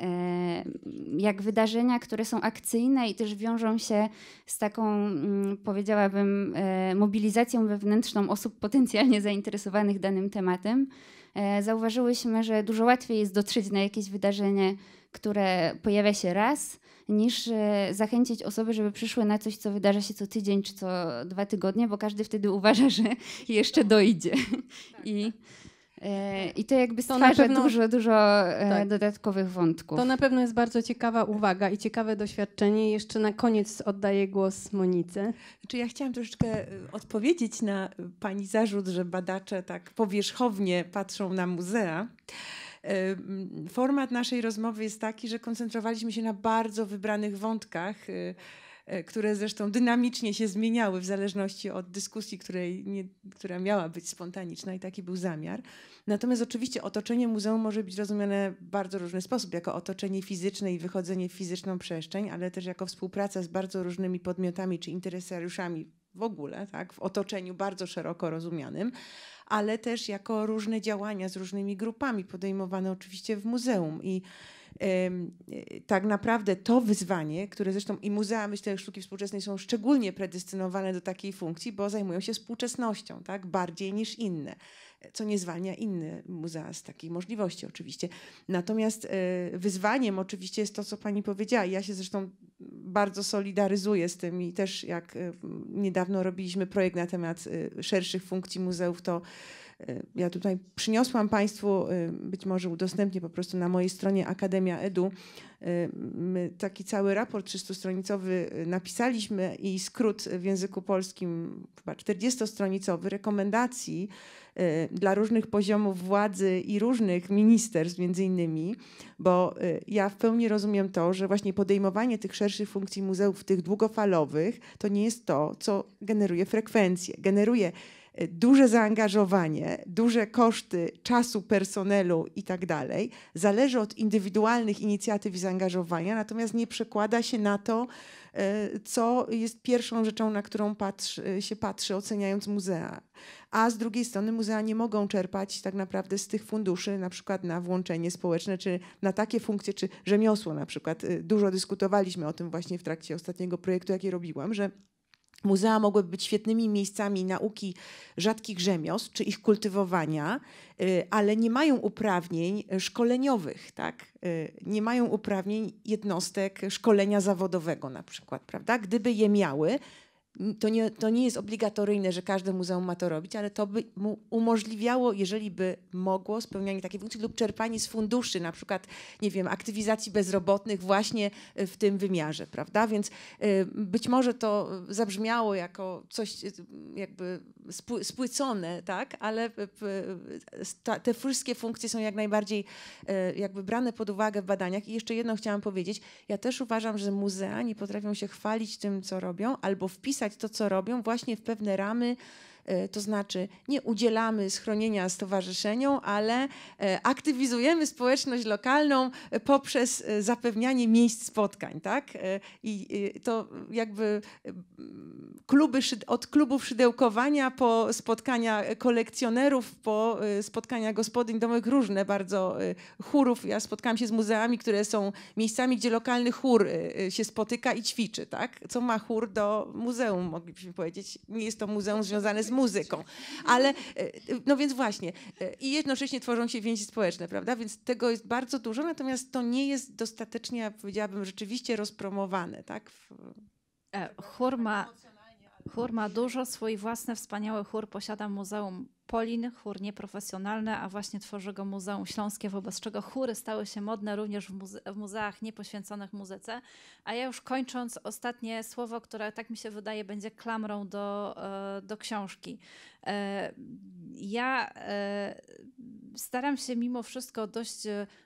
jak wydarzenia, które są akcyjne i też wiążą się z taką, mm, powiedziałabym, mobilizacją wewnętrzną osób potencjalnie zainteresowanych danym tematem. E, zauważyłyśmy, że dużo łatwiej jest dotrzeć na jakieś wydarzenie, które pojawia się raz, niż e, zachęcić osoby, żeby przyszły na coś, co wydarza się co tydzień czy co dwa tygodnie, bo każdy wtedy uważa, że jeszcze dojdzie. Tak, I tak. E, I to jakby stwarza to pewno, dużo, dużo e, tak. dodatkowych wątków. To na pewno jest bardzo ciekawa uwaga i ciekawe doświadczenie. Jeszcze na koniec oddaję głos Monice. Znaczy ja chciałam troszeczkę e, odpowiedzieć na pani zarzut, że badacze tak powierzchownie patrzą na muzea. Format naszej rozmowy jest taki, że koncentrowaliśmy się na bardzo wybranych wątkach E, które zresztą dynamicznie się zmieniały w zależności od dyskusji, której nie, która miała być spontaniczna i taki był zamiar. Natomiast oczywiście otoczenie muzeum może być rozumiane w bardzo różny sposób, jako otoczenie fizyczne i wychodzenie w fizyczną przestrzeń, ale też jako współpraca z bardzo różnymi podmiotami czy interesariuszami w ogóle, tak, w otoczeniu bardzo szeroko rozumianym, ale też jako różne działania z różnymi grupami podejmowane oczywiście w muzeum i E, tak naprawdę to wyzwanie, które zresztą i muzea, myślę, sztuki współczesnej są szczególnie predestynowane do takiej funkcji, bo zajmują się współczesnością, tak, bardziej niż inne, co nie zwalnia inne muzea z takiej możliwości oczywiście. Natomiast e, wyzwaniem oczywiście jest to, co pani powiedziała. Ja się zresztą bardzo solidaryzuję z tym i też jak e, niedawno robiliśmy projekt na temat szerszych funkcji muzeów, to ja tutaj przyniosłam Państwu, y, być może udostępnię po prostu na mojej stronie Akademia Edu, y, taki cały raport 300-stronicowy y, napisaliśmy i skrót w języku polskim, chyba 40-stronicowy, rekomendacji dla różnych poziomów władzy i różnych ministerstw między innymi, bo ja w pełni rozumiem to, że właśnie podejmowanie tych szerszych funkcji muzeów, tych długofalowych, to nie jest to, co generuje frekwencję. Generuje E, duże zaangażowanie, duże koszty czasu, personelu i tak dalej, zależy od indywidualnych inicjatyw i zaangażowania, natomiast nie przekłada się na to, e, co jest pierwszą rzeczą, na którą patrzy, e, się patrzy, oceniając muzea. A z drugiej strony muzea nie mogą czerpać tak naprawdę z tych funduszy, na przykład na włączenie społeczne, czy na takie funkcje, czy rzemiosło na przykład. Dużo dyskutowaliśmy o tym właśnie w trakcie ostatniego projektu, jaki robiłam, że Muzea mogłyby być świetnymi miejscami nauki rzadkich rzemiosł czy ich kultywowania, y, ale nie mają uprawnień szkoleniowych, tak? Y, nie mają uprawnień jednostek szkolenia zawodowego na przykład, prawda? Gdyby je miały, to nie, to nie jest obligatoryjne, że każde muzeum ma to robić, ale to by mu umożliwiało, jeżeli by mogło, spełnianie takiej funkcji lub czerpanie z funduszy, na przykład, nie wiem, aktywizacji bezrobotnych właśnie y, w tym wymiarze, prawda? Więc y, być może to zabrzmiało jako coś y, jakby spłycone, tak? Ale te wszystkie funkcje są jak najbardziej jakby brane pod uwagę w badaniach. I jeszcze jedno chciałam powiedzieć. Ja też uważam, że muzea nie potrafią się chwalić tym, co robią, albo wpisać to, co robią, właśnie w pewne ramy, E, to znaczy nie udzielamy schronienia stowarzyszeniom, ale e, aktywizujemy społeczność lokalną e, poprzez zapewnianie miejsc spotkań. Tak? I to jakby kluby, od klubów szydełkowania po spotkania kolekcjonerów, po spotkania gospodyń domek różne bardzo chórów. Ja spotkałam się z muzeami, które są miejscami, gdzie lokalny chór się spotyka i ćwiczy. Tak? Co ma chór do muzeum, moglibyśmy powiedzieć. Nie jest to muzeum związane z z muzyką. Ale, e, no więc właśnie. E, I jednocześnie tworzą się więzi społeczne, prawda? Więc tego jest bardzo dużo, natomiast to nie jest dostatecznie, ja powiedziałabym, rzeczywiście rozpromowane, tak? E, chór ma Chór ma dużo, swój własny wspaniały chór posiada Muzeum Polin, chór nieprofesjonalny, a właśnie tworzy go Muzeum Śląskie, wobec czego chóry stały się modne również w, muze- w muzeach niepoświęconych muzyce. A ja już kończąc, ostatnie słowo, które tak mi się wydaje będzie klamrą do, e, do książki. E, ja e, staram się mimo wszystko dość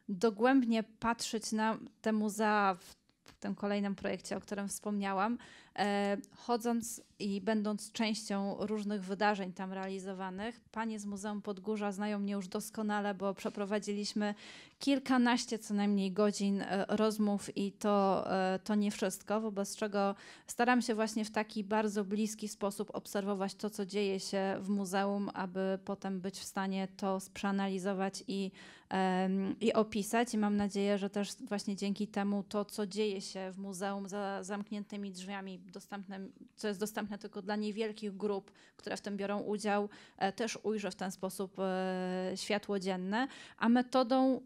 dogłębnie patrzeć na te muzea w tym kolejnym projekcie, o którym wspomniałam, e, chodząc i będąc częścią różnych wydarzeń tam realizowanych, panie z Muzeum Podgórza znają mnie już doskonale, bo przeprowadziliśmy kilkanaście co najmniej godzin e, rozmów i to, e, to nie wszystko, wobec czego staram się właśnie w taki bardzo bliski sposób obserwować to, co dzieje się w muzeum, aby potem być w stanie to przeanalizować i i opisać. I mam nadzieję, że też właśnie dzięki temu to, co dzieje się w muzeum za zamkniętymi drzwiami, dostępne, co jest dostępne tylko dla niewielkich grup, które w tym biorą udział, e, też ujrzy w ten sposób e, światło dzienne, a metodą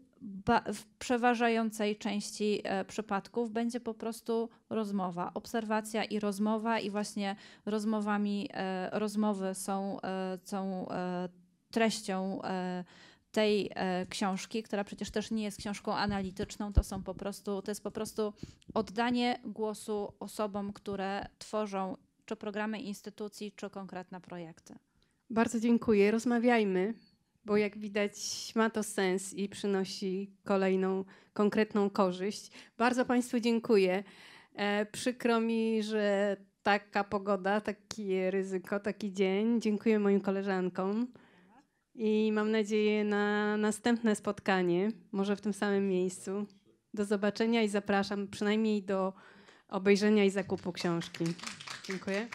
w przeważającej części e, przypadków będzie po prostu rozmowa, obserwacja i rozmowa i właśnie rozmowami, rozmowy są, są treścią tej e, książki, która przecież też nie jest książką analityczną, to są po prostu, to jest po prostu oddanie głosu osobom, które tworzą czy programy instytucji, czy konkretne projekty. Bardzo dziękuję. Rozmawiajmy, bo jak widać ma to sens i przynosi kolejną konkretną korzyść. Bardzo Państwu dziękuję. E, przykro mi, że taka pogoda, takie ryzyko, taki dzień. Dziękuję moim koleżankom i mam nadzieję na następne spotkanie, może w tym samym miejscu. Do zobaczenia i zapraszam przynajmniej do obejrzenia i zakupu książki. Dziękuję.